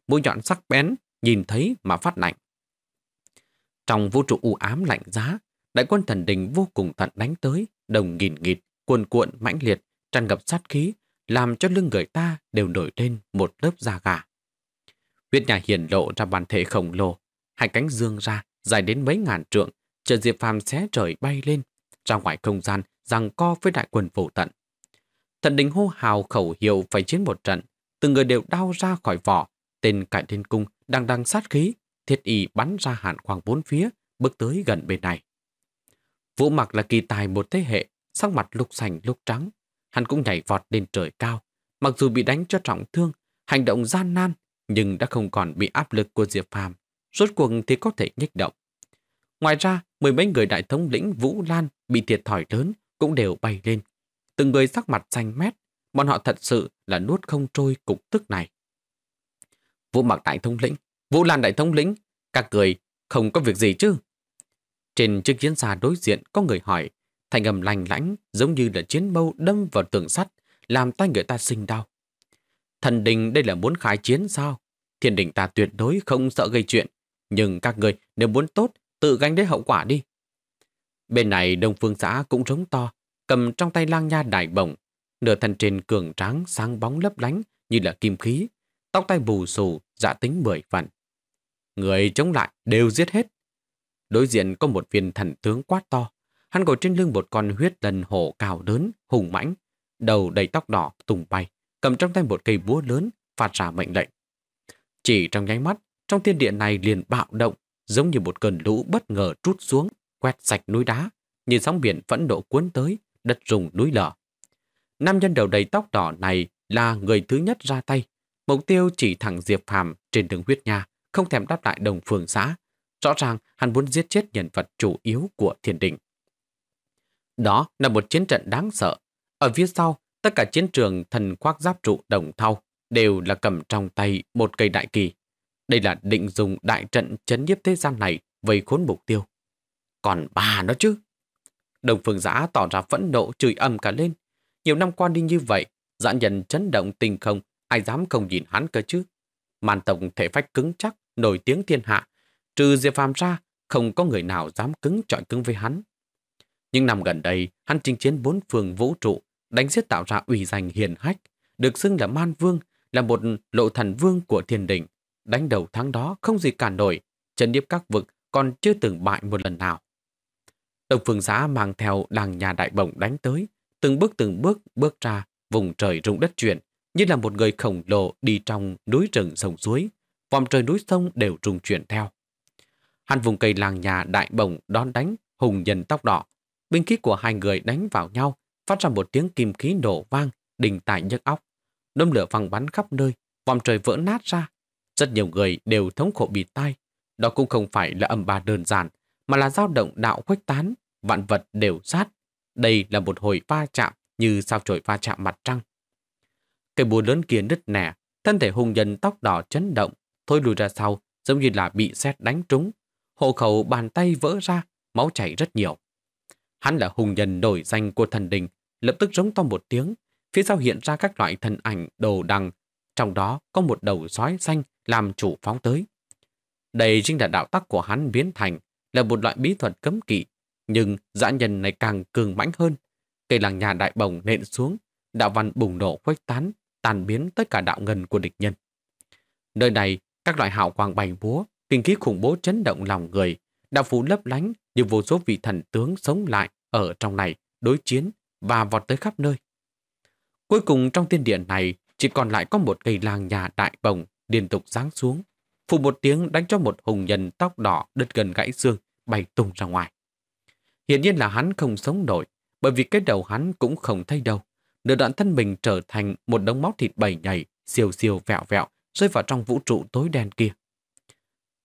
Mũi nhọn sắc bén, nhìn thấy mà phát lạnh. Trong vũ trụ u ám lạnh giá, đại quân thần đình vô cùng thận đánh tới, đồng nghìn nghịt, cuồn cuộn mãnh liệt, tràn ngập sát khí, làm cho lưng người ta đều nổi lên một lớp da gà. Huyết nhà hiền lộ ra bàn thể khổng lồ, hai cánh dương ra, dài đến mấy ngàn trượng, chờ Diệp Phàm xé trời bay lên, ra ngoài không gian rằng co với đại quân vô tận. Thần đình hô hào khẩu hiệu phải chiến một trận, từng người đều đau ra khỏi vỏ, tên cải thiên cung đang đang sát khí, thiết y bắn ra hạn khoảng bốn phía, bước tới gần bên này. Vũ mặc là kỳ tài một thế hệ, sắc mặt lúc xanh lúc trắng, hắn cũng nhảy vọt lên trời cao. Mặc dù bị đánh cho trọng thương, hành động gian nan, nhưng đã không còn bị áp lực của Diệp Phàm. Rốt cuộc thì có thể nhích động. Ngoài ra, mười mấy người đại thống lĩnh Vũ Lan bị thiệt thòi lớn cũng đều bay lên. Từng người sắc mặt xanh mét, bọn họ thật sự là nuốt không trôi cục tức này. Vũ mặc đại thống lĩnh, Vũ Lan đại thống lĩnh, các người không có việc gì chứ? Trên chiếc chiến xa đối diện có người hỏi, thành âm lành lãnh giống như là chiến mâu đâm vào tường sắt, làm tay người ta sinh đau. Thần đình đây là muốn khai chiến sao? Thiên đình ta tuyệt đối không sợ gây chuyện, nhưng các người nếu muốn tốt tự gánh lấy hậu quả đi. Bên này đông phương xã cũng rống to, cầm trong tay lang nha đại bổng, nửa thân trên cường tráng sáng bóng lấp lánh như là kim khí, tóc tai bù xù, dạ tính mười phần. Người chống lại đều giết hết. Đối diện có một viên thần tướng quát to, hắn ngồi trên lưng một con huyết lần hổ cào đớn, hùng mãnh, đầu đầy tóc đỏ tung bay, cầm trong tay một cây búa lớn, phát ra mệnh lệnh. Chỉ trong nháy mắt, trong thiên địa này liền bạo động, giống như một cơn lũ bất ngờ trút xuống, quét sạch núi đá, nhìn sóng biển phẫn nộ cuốn tới, đất rùng núi lở. Nam nhân đầu đầy tóc đỏ này là người thứ nhất ra tay. Mục tiêu chỉ thẳng Diệp Phàm trên đường huyết nha, không thèm đáp lại đồng phường xã. Rõ ràng hắn muốn giết chết nhân vật chủ yếu của thiền đình. Đó là một chiến trận đáng sợ. Ở phía sau, tất cả chiến trường thần khoác giáp trụ đồng thau đều là cầm trong tay một cây đại kỳ. Đây là định dùng đại trận chấn nhiếp thế gian này vây khốn mục tiêu. Còn bà nó chứ. Đồng phương giã tỏ ra phẫn nộ chửi âm cả lên. Nhiều năm qua đi như vậy, dã nhân chấn động tình không, ai dám không nhìn hắn cơ chứ. Màn tổng thể phách cứng chắc, nổi tiếng thiên hạ. Trừ Diệp Phàm ra, không có người nào dám cứng trọi cứng với hắn. Những năm gần đây, hắn chinh chiến bốn phương vũ trụ, đánh giết tạo ra ủy danh hiền hách, được xưng là man vương, là một lộ thần vương của thiên đình. Đánh đầu tháng đó không gì cản nổi, trấn điếp các vực còn chưa từng bại một lần nào. Đồng phương giã mang theo làng nhà đại bổng đánh tới, từng bước từng bước bước ra vùng trời rung đất chuyển, như là một người khổng lồ đi trong núi rừng sông suối, vòng trời núi sông đều rung chuyển theo. Hắn vùng cây làng nhà đại bổng đón đánh hùng nhân tóc đỏ, binh khí của hai người đánh vào nhau, phát ra một tiếng kim khí nổ vang, đình tại nhức óc. Đâm lửa văng bắn khắp nơi, vòng trời vỡ nát ra, rất nhiều người đều thống khổ bị tai. Đó cũng không phải là âm ba đơn giản, mà là dao động đạo khuếch tán, vạn vật đều sát. Đây là một hồi va chạm như sao chổi va chạm mặt trăng. Cây búa lớn kia nứt nẻ, thân thể hùng nhân tóc đỏ chấn động, thôi lùi ra sau, giống như là bị sét đánh trúng. Hộ khẩu bàn tay vỡ ra, máu chảy rất nhiều. Hắn là hùng nhân nổi danh của thần đình, lập tức giống to một tiếng, phía sau hiện ra các loại thần ảnh đồ đằng trong đó có một đầu sói xanh làm chủ phóng tới. Đây chính là đạo tắc của hắn biến thành, là một loại bí thuật cấm kỵ, nhưng dã nhân này càng cường mãnh hơn. Cây làng nhà đại bồng nện xuống, đạo văn bùng nổ khuếch tán, tàn biến tất cả đạo ngân của địch nhân. Nơi này, các loại hào quang bành búa, kinh khí khủng bố chấn động lòng người, đạo phủ lấp lánh như vô số vị thần tướng sống lại ở trong này, đối chiến và vọt tới khắp nơi. Cuối cùng trong tiên điện này chỉ còn lại có một cây làng nhà đại bồng liên tục giáng xuống. Phụ một tiếng đánh cho một hùng nhân tóc đỏ đứt gần gãy xương bay tung ra ngoài. Hiển nhiên là hắn không sống nổi, bởi vì cái đầu hắn cũng không thay đâu. Nửa đoạn thân mình trở thành một đống máu thịt bầy nhảy, siêu siêu vẹo vẹo, rơi vào trong vũ trụ tối đen kia.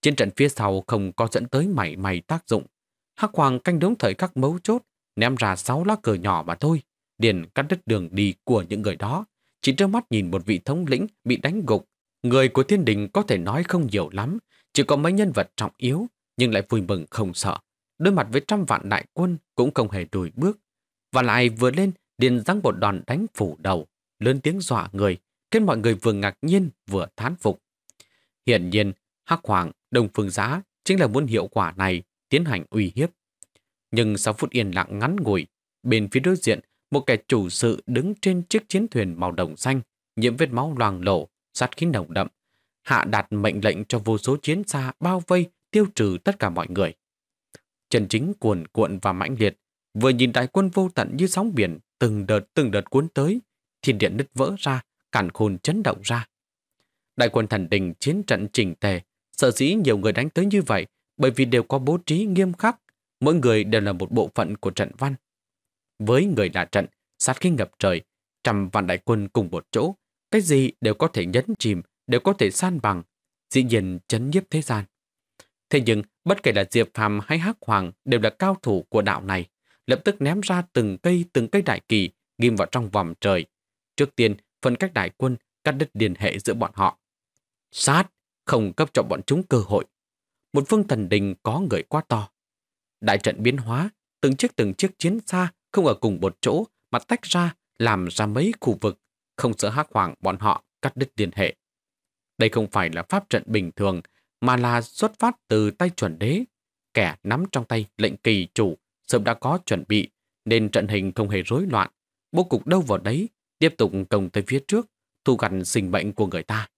trên trận phía sau không có dẫn tới mảy mảy tác dụng. Hắc Hoàng canh đống thời khắc mấu chốt, ném ra sáu lá cờ nhỏ mà thôi, điền cắt đứt đường đi của những người đó, chỉ trơ mắt nhìn một vị thống lĩnh bị đánh gục. Người của thiên đình có thể nói không nhiều lắm, chỉ có mấy nhân vật trọng yếu, nhưng lại vui mừng không sợ. Đối mặt với trăm vạn đại quân cũng không hề lùi bước. Và lại vừa lên, điền giáng một đòn đánh phủ đầu, lớn tiếng dọa người, khiến mọi người vừa ngạc nhiên vừa thán phục. Hiển nhiên, Hắc Hoàng, đồng Phương Giá chính là muốn hiệu quả này tiến hành uy hiếp. Nhưng sau phút yên lặng ngắn ngủi, bên phía đối diện một kẻ chủ sự đứng trên chiếc chiến thuyền màu đồng xanh, nhiễm vết máu loang lộ, sát khí nồng đậm. Hạ đặt mệnh lệnh cho vô số chiến xa bao vây, tiêu trừ tất cả mọi người. Trần chính cuồn cuộn và mãnh liệt, vừa nhìn đại quân vô tận như sóng biển, từng đợt từng đợt cuốn tới, thiên điện nứt vỡ ra, cản khôn chấn động ra. Đại quân thần đình chiến trận trình tề, sợ dĩ nhiều người đánh tới như vậy bởi vì đều có bố trí nghiêm khắc, mỗi người đều là một bộ phận của trận văn. Với người lạ trận, sát khí ngập trời, trăm vạn đại quân cùng một chỗ, cái gì đều có thể nhấn chìm, đều có thể san bằng, dĩ nhiên chấn nhiếp thế gian. Thế nhưng, bất kể là Diệp Phàm hay Hắc Hoàng đều là cao thủ của đạo này, lập tức ném ra từng cây từng cây đại kỳ ghim vào trong vòng trời. Trước tiên, phân cách đại quân cắt đứt liên hệ giữa bọn họ. Sát, không cấp cho bọn chúng cơ hội. Một phương thần đình có người quá to. Đại trận biến hóa, từng chiếc từng chiếc chiến xa không ở cùng một chỗ mà tách ra làm ra mấy khu vực, không sợ hắc hoàng bọn họ cắt đứt liên hệ. Đây không phải là pháp trận bình thường, mà là xuất phát từ tay chuẩn đế. Kẻ nắm trong tay lệnh kỳ chủ sớm đã có chuẩn bị, nên trận hình không hề rối loạn. Bố cục đâu vào đấy, tiếp tục công tới phía trước, thu gặt sinh bệnh của người ta.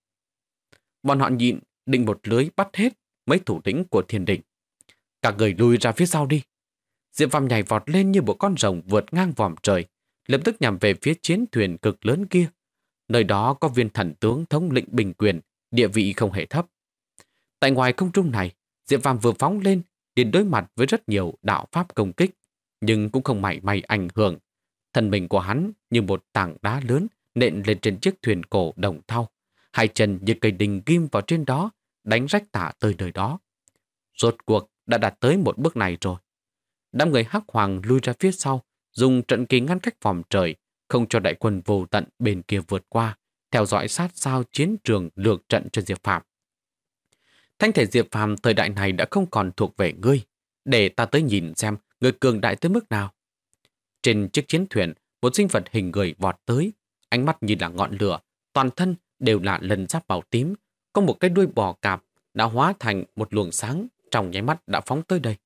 Bọn họ nhịn, định một lưới bắt hết mấy thủ lĩnh của thiên định Cả người lùi ra phía sau đi. Diệp Phạm nhảy vọt lên như một con rồng vượt ngang vòm trời, lập tức nhằm về phía chiến thuyền cực lớn kia. Nơi đó có viên thần tướng thống lĩnh bình quyền, địa vị không hề thấp. Tại ngoài không trung này, Diệp Phạm vừa phóng lên, điện đối mặt với rất nhiều đạo pháp công kích, nhưng cũng không mảy may ảnh hưởng. Thần mình của hắn như một tảng đá lớn nện lên trên chiếc thuyền cổ đồng thau, hai chân như cây đình kim vào trên đó, đánh rách tả tới đời đó. Rốt cuộc đã đạt tới một bước này rồi. Đám người hắc hoàng lui ra phía sau, dùng trận kỳ ngăn cách vòng trời, không cho đại quân vô tận bên kia vượt qua, theo dõi sát sao chiến trường lược trận cho Diệp Phạm. Thanh thể Diệp Phạm thời đại này đã không còn thuộc về ngươi, để ta tới nhìn xem người cường đại tới mức nào. Trên chiếc chiến thuyền, một sinh vật hình người vọt tới, ánh mắt như là ngọn lửa, toàn thân đều là lần giáp màu tím, có một cái đuôi bò cạp đã hóa thành một luồng sáng trong nháy mắt đã phóng tới đây.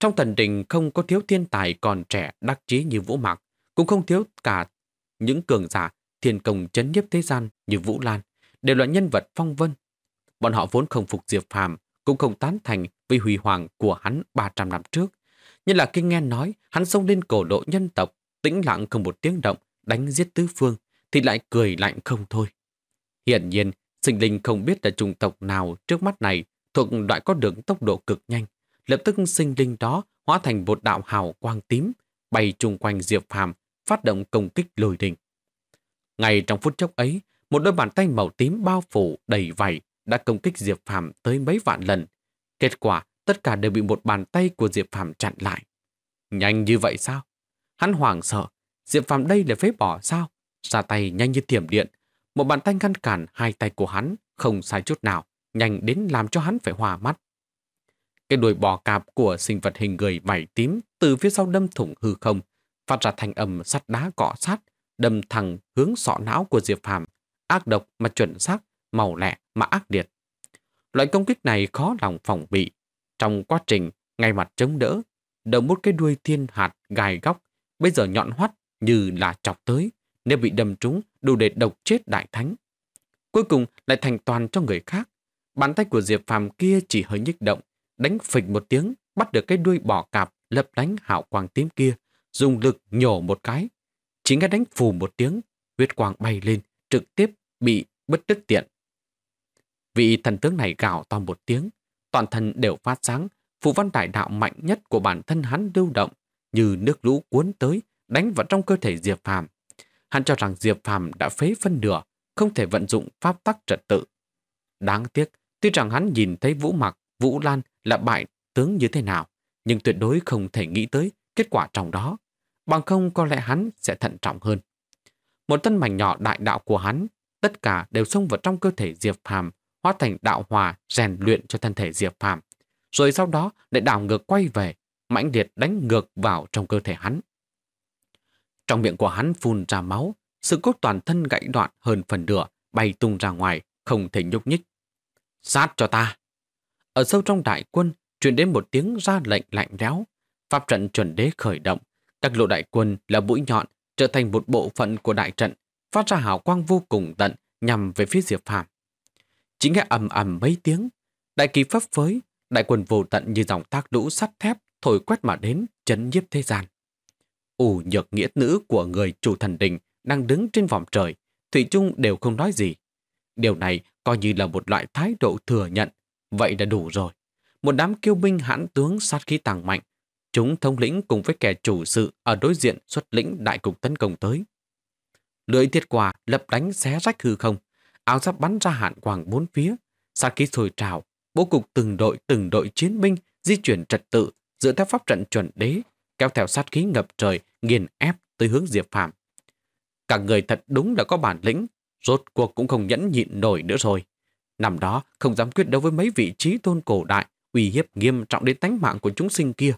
Trong thần đình không có thiếu thiên tài còn trẻ đắc chí như Vũ Mạc, cũng không thiếu cả những cường giả thiên công chấn nhiếp thế gian như Vũ Lan, đều là nhân vật phong vân. Bọn họ vốn không phục Diệp Phàm, cũng không tán thành vì huy hoàng của hắn 300 năm trước. Nhưng là khi nghe nói hắn xông lên cổ độ nhân tộc, tĩnh lặng không một tiếng động, đánh giết tứ phương, thì lại cười lạnh không thôi. Hiển nhiên, sinh linh không biết là chủng tộc nào trước mắt này thuộc loại có đường tốc độ cực nhanh, lập tức sinh linh đó hóa thành một đạo hào quang tím, bay chung quanh Diệp Phàm phát động công kích lôi đình. Ngay trong phút chốc ấy, một đôi bàn tay màu tím bao phủ đầy vảy đã công kích Diệp Phàm tới mấy vạn lần. Kết quả, tất cả đều bị một bàn tay của Diệp Phàm chặn lại. Nhanh như vậy sao? Hắn hoảng sợ, Diệp Phàm đây là phế bỏ sao? Ra tay nhanh như thiểm điện, một bàn tay ngăn cản hai tay của hắn không sai chút nào, nhanh đến làm cho hắn phải hòa mắt. Cái đuôi bò cạp của sinh vật hình người vảy tím từ phía sau đâm thủng hư không, phát ra thanh âm sắt đá cọ sát, đâm thẳng hướng sọ não của Diệp Phàm, ác độc mà chuẩn xác, màu lẹ mà ác liệt. Loại công kích này khó lòng phòng bị. Trong quá trình ngay mặt chống đỡ, đầu một cái đuôi thiên hạt gài góc, bây giờ nhọn hoắt như là chọc tới, nếu bị đâm trúng đủ để độc chết đại thánh. Cuối cùng lại thành toàn cho người khác. Bàn tay của Diệp Phàm kia chỉ hơi nhích động, đánh phịch một tiếng, bắt được cái đuôi bò cạp lấp đánh hạo quang tím kia, dùng lực nhổ một cái. Chỉ nghe đánh phù một tiếng, huyết quang bay lên, trực tiếp bị bất đức tiện. Vị thần tướng này gào to một tiếng, toàn thân đều phát sáng, phù văn đại đạo mạnh nhất của bản thân hắn lưu động, như nước lũ cuốn tới, đánh vào trong cơ thể Diệp Phàm. Hắn cho rằng Diệp Phàm đã phế phân nửa, không thể vận dụng pháp tắc trật tự. Đáng tiếc, tuy rằng hắn nhìn thấy Vũ Mặc, Vũ Lan là bại tướng như thế nào, nhưng tuyệt đối không thể nghĩ tới kết quả trong đó. Bằng không có lẽ hắn sẽ thận trọng hơn. Một tân mảnh nhỏ đại đạo của hắn, tất cả đều xông vào trong cơ thể Diệp Phàm, hóa thành đạo hòa rèn luyện cho thân thể Diệp Phàm, rồi sau đó lại đảo ngược quay về, mãnh liệt đánh ngược vào trong cơ thể hắn. Trong miệng của hắn phun ra máu, sự cốt toàn thân gãy đoạn hơn phần nửa, bay tung ra ngoài, không thể nhúc nhích. Sát cho ta! Ở sâu trong đại quân, truyền đến một tiếng ra lệnh lạnh lẽo. Pháp trận chuẩn đế khởi động. Các lộ đại quân là mũi nhọn, trở thành một bộ phận của đại trận, phát ra hào quang vô cùng tận nhằm về phía Diệp Phàm. Chính nghe ầm ầm mấy tiếng, đại kỳ phấp phới, đại quân vô tận như dòng thác lũ sắt thép thổi quét mà đến, chấn nhiếp thế gian. Ủ nhược nghĩa nữ của người chủ thần đình đang đứng trên vòng trời, Thủy chung đều không nói gì. Điều này coi như là một loại thái độ thừa nhận Vậy là đủ rồi. Một đám kiêu binh hãn tướng sát khí tàng mạnh. Chúng thông lĩnh cùng với kẻ chủ sự ở đối diện xuất lĩnh đại cục tấn công tới. Lưỡi thiết quả lập đánh xé rách hư không. Áo giáp bắn ra hạn quàng bốn phía. Sát khí sôi trào. Bố cục từng đội từng đội chiến binh di chuyển trật tự dựa theo pháp trận chuẩn đế kéo theo sát khí ngập trời nghiền ép tới hướng Diệp Phạm. Cả người thật đúng đã có bản lĩnh, rốt cuộc cũng không nhẫn nhịn nổi nữa rồi. Năm đó không dám quyết đấu với mấy vị trí tôn cổ đại, uy hiếp nghiêm trọng đến tánh mạng của chúng sinh kia.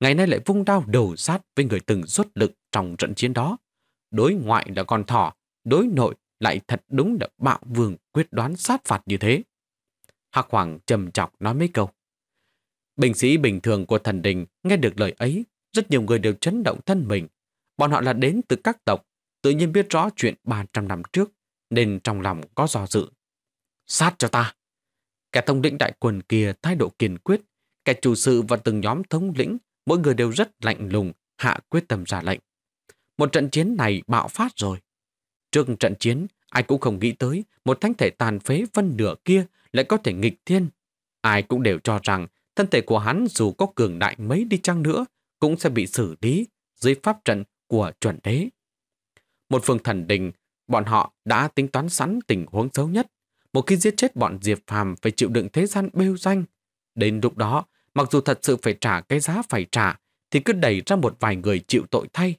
Ngày nay lại vung đao đầu sát với người từng xuất lực trong trận chiến đó. Đối ngoại là con thỏ, đối nội lại thật đúng là bạo vương quyết đoán sát phạt như thế. Hạc Hoàng trầm chọc nói mấy câu. Bình sĩ bình thường của thần đình nghe được lời ấy, rất nhiều người đều chấn động thân mình. Bọn họ là đến từ các tộc, tự nhiên biết rõ chuyện 300 năm trước, nên trong lòng có do dự Sát cho ta! Kẻ thống lĩnh đại quần kia thái độ kiên quyết, kẻ chủ sự và từng nhóm thống lĩnh, mỗi người đều rất lạnh lùng, hạ quyết tâm ra lệnh. Một trận chiến này bạo phát rồi. Trước trận chiến, ai cũng không nghĩ tới một thánh thể tàn phế phân nửa kia lại có thể nghịch thiên. Ai cũng đều cho rằng thân thể của hắn dù có cường đại mấy đi chăng nữa cũng sẽ bị xử lý dưới pháp trận của chuẩn đế. Một phương thần đình, bọn họ đã tính toán sẵn tình huống xấu nhất. Một khi giết chết bọn Diệp Phàm phải chịu đựng thế gian bêu danh. Đến lúc đó, mặc dù thật sự phải trả cái giá phải trả, thì cứ đẩy ra một vài người chịu tội thay.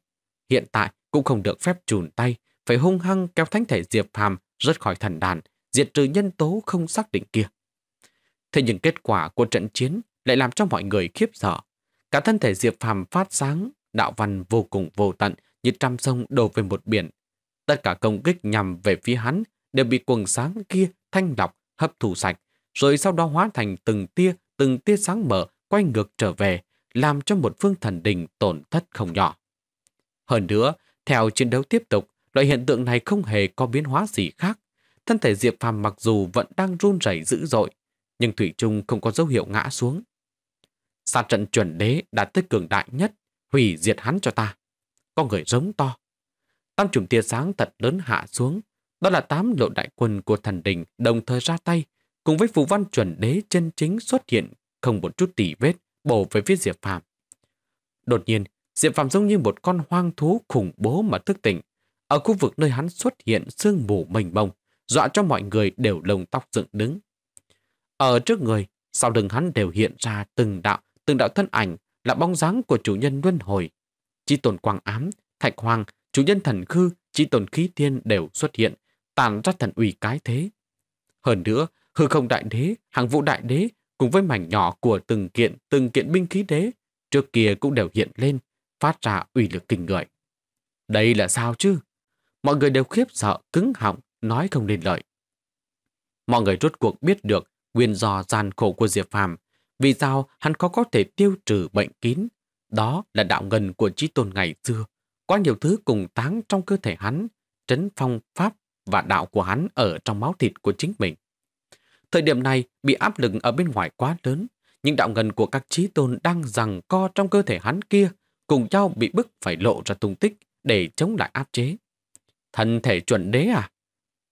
Hiện tại cũng không được phép chùn tay, phải hung hăng kéo thánh thể Diệp Phàm rớt khỏi thần đàn, diệt trừ nhân tố không xác định kia. Thế nhưng kết quả của trận chiến lại làm cho mọi người khiếp sợ. Cả thân thể Diệp Phàm phát sáng, đạo văn vô cùng vô tận như trăm sông đổ về một biển. Tất cả công kích nhằm về phía hắn đều bị quần sáng kia thanh lọc, hấp thụ sạch, rồi sau đó hóa thành từng tia, từng tia sáng mở quay ngược trở về, làm cho một phương thần đình tổn thất không nhỏ. Hơn nữa, theo chiến đấu tiếp tục, loại hiện tượng này không hề có biến hóa gì khác. Thân thể Diệp Phàm mặc dù vẫn đang run rẩy dữ dội, nhưng Thủy Trung không có dấu hiệu ngã xuống. Sát trận chuẩn đế đã tới cường đại nhất, hủy diệt hắn cho ta. Con người giống to. Tam trùng tia sáng thật lớn hạ xuống, đó là tám lộ đại quân của thần đình đồng thời ra tay, cùng với phù văn chuẩn đế chân chính xuất hiện, không một chút tỉ vết, bổ về phía Diệp Phàm. Đột nhiên, Diệp Phàm giống như một con hoang thú khủng bố mà thức tỉnh. Ở khu vực nơi hắn xuất hiện sương mù mênh mông, dọa cho mọi người đều lồng tóc dựng đứng. Ở trước người, sau lưng hắn đều hiện ra từng đạo, từng đạo thân ảnh là bóng dáng của chủ nhân luân hồi. Chi tồn quang ám, thạch hoàng, chủ nhân thần khư, chi tồn khí thiên đều xuất hiện, tàn ra thần ủy cái thế. Hơn nữa, hư không đại đế, hàng vũ đại đế cùng với mảnh nhỏ của từng kiện từng kiện binh khí đế trước kia cũng đều hiện lên, phát ra uy lực kinh người. Đây là sao chứ? Mọi người đều khiếp sợ, cứng họng, nói không nên lời. Mọi người rốt cuộc biết được nguyên do gian khổ của Diệp Phàm vì sao hắn có có thể tiêu trừ bệnh kín. Đó là đạo ngân của trí tôn ngày xưa. quá nhiều thứ cùng táng trong cơ thể hắn, trấn phong pháp và đạo của hắn ở trong máu thịt của chính mình. Thời điểm này bị áp lực ở bên ngoài quá lớn, những đạo ngân của các trí tôn đang rằng co trong cơ thể hắn kia cùng nhau bị bức phải lộ ra tung tích để chống lại áp chế. Thân thể chuẩn đế à?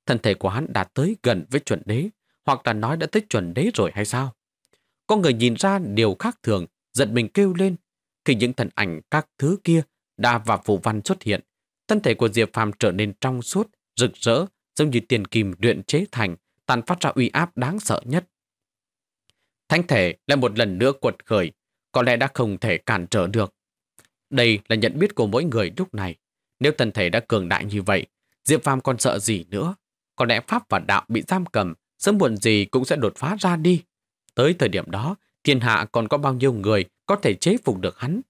Thân thể của hắn đã tới gần với chuẩn đế, hoặc là nói đã tới chuẩn đế rồi hay sao? Có người nhìn ra điều khác thường, giật mình kêu lên. Khi những thần ảnh các thứ kia đã và phù văn xuất hiện, thân thể của Diệp Phàm trở nên trong suốt rực rỡ, giống như tiền kim luyện chế thành, tàn phát ra uy áp đáng sợ nhất. Thánh thể lại một lần nữa quật khởi, có lẽ đã không thể cản trở được. Đây là nhận biết của mỗi người lúc này. Nếu thần thể đã cường đại như vậy, Diệp Phàm còn sợ gì nữa? Có lẽ Pháp và Đạo bị giam cầm, sớm muộn gì cũng sẽ đột phá ra đi. Tới thời điểm đó, thiên hạ còn có bao nhiêu người có thể chế phục được hắn.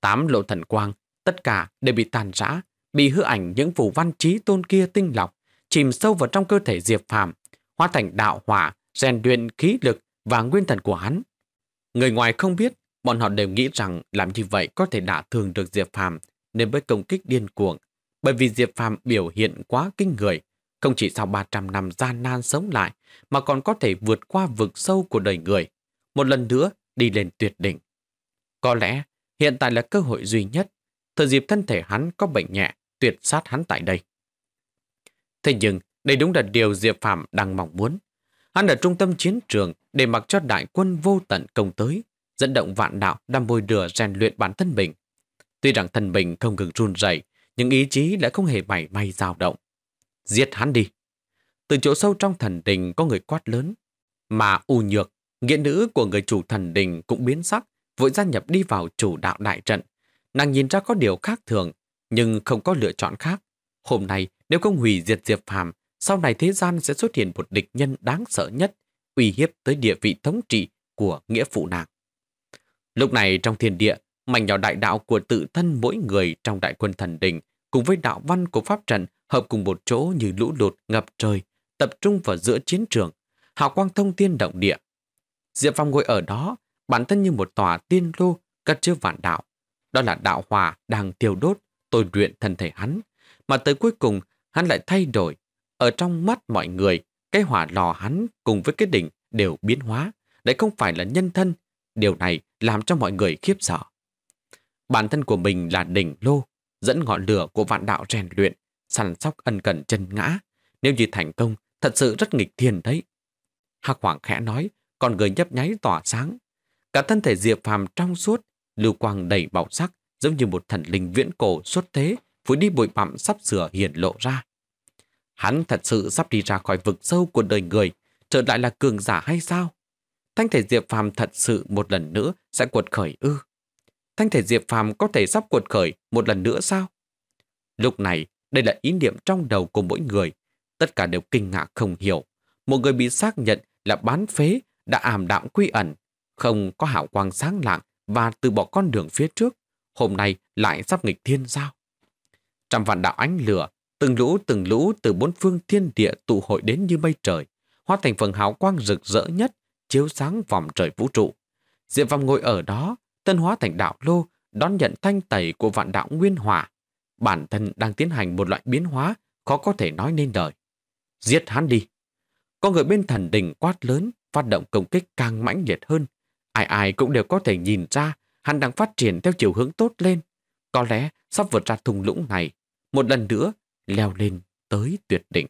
Tám lộ thần quang, tất cả đều bị tàn rã, bị hư ảnh những phù văn trí tôn kia tinh lọc, chìm sâu vào trong cơ thể Diệp Phàm hóa thành đạo hỏa, rèn luyện khí lực và nguyên thần của hắn. Người ngoài không biết, bọn họ đều nghĩ rằng làm như vậy có thể đả thương được Diệp Phàm nên mới công kích điên cuồng. Bởi vì Diệp Phàm biểu hiện quá kinh người, không chỉ sau 300 năm gian nan sống lại, mà còn có thể vượt qua vực sâu của đời người, một lần nữa đi lên tuyệt đỉnh. Có lẽ hiện tại là cơ hội duy nhất thời dịp thân thể hắn có bệnh nhẹ, tuyệt sát hắn tại đây. Thế nhưng, đây đúng là điều Diệp Phạm đang mong muốn. Hắn ở trung tâm chiến trường để mặc cho đại quân vô tận công tới, dẫn động vạn đạo đam bôi đùa rèn luyện bản thân mình. Tuy rằng thân mình không ngừng run rẩy, nhưng ý chí lại không hề mảy may dao động. Giết hắn đi. Từ chỗ sâu trong thần đình có người quát lớn, mà u nhược, nghĩa nữ của người chủ thần đình cũng biến sắc, vội gia nhập đi vào chủ đạo đại trận, Nàng nhìn ra có điều khác thường, nhưng không có lựa chọn khác. Hôm nay, nếu không hủy diệt Diệp Phàm, sau này thế gian sẽ xuất hiện một địch nhân đáng sợ nhất, uy hiếp tới địa vị thống trị của nghĩa phụ nàng. Lúc này trong thiên địa, mảnh nhỏ đại đạo của tự thân mỗi người trong đại quân thần đình cùng với đạo văn của pháp trận hợp cùng một chỗ như lũ lụt ngập trời, tập trung vào giữa chiến trường, hào quang thông tiên động địa. Diệp Phong ngồi ở đó, bản thân như một tòa tiên lô cất chứa vạn đạo, đó là đạo hòa đang tiêu đốt, tôi luyện thân thể hắn. Mà tới cuối cùng, hắn lại thay đổi. Ở trong mắt mọi người, cái hỏa lò hắn cùng với cái đỉnh đều biến hóa. Đấy không phải là nhân thân. Điều này làm cho mọi người khiếp sợ. Bản thân của mình là đỉnh lô, dẫn ngọn lửa của vạn đạo rèn luyện, săn sóc ân cần chân ngã. Nếu như thành công, thật sự rất nghịch thiên đấy. Hạc Hoàng khẽ nói, còn người nhấp nháy tỏa sáng. Cả thân thể Diệp Phàm trong suốt lưu quang đầy màu sắc, giống như một thần linh viễn cổ xuất thế, vội đi bụi bặm sắp sửa hiển lộ ra. Hắn thật sự sắp đi ra khỏi vực sâu của đời người, trở lại là cường giả hay sao? Thanh thể Diệp Phàm thật sự một lần nữa sẽ cuột khởi ư? Thanh thể Diệp Phàm có thể sắp cuột khởi một lần nữa sao? Lúc này, đây là ý niệm trong đầu của mỗi người. Tất cả đều kinh ngạc không hiểu. Một người bị xác nhận là bán phế đã ảm đạm quy ẩn, không có hảo quang sáng lạng, và từ bỏ con đường phía trước, hôm nay lại sắp nghịch thiên sao? Trăm vạn đạo ánh lửa, từng lũ từng lũ từ bốn phương thiên địa tụ hội đến như mây trời, hóa thành phần hào quang rực rỡ nhất, chiếu sáng vòng trời vũ trụ. Diệp Vọng ngồi ở đó, tân hóa thành đạo lô, đón nhận thanh tẩy của vạn đạo nguyên hỏa. Bản thân đang tiến hành một loại biến hóa khó có thể nói nên lời. Giết hắn đi. Có người bên thần đình quát lớn, phát động công kích càng mãnh liệt hơn, Ai ai cũng đều có thể nhìn ra hắn đang phát triển theo chiều hướng tốt lên. Có lẽ sắp vượt ra thung lũng này, một lần nữa leo lên tới tuyệt đỉnh.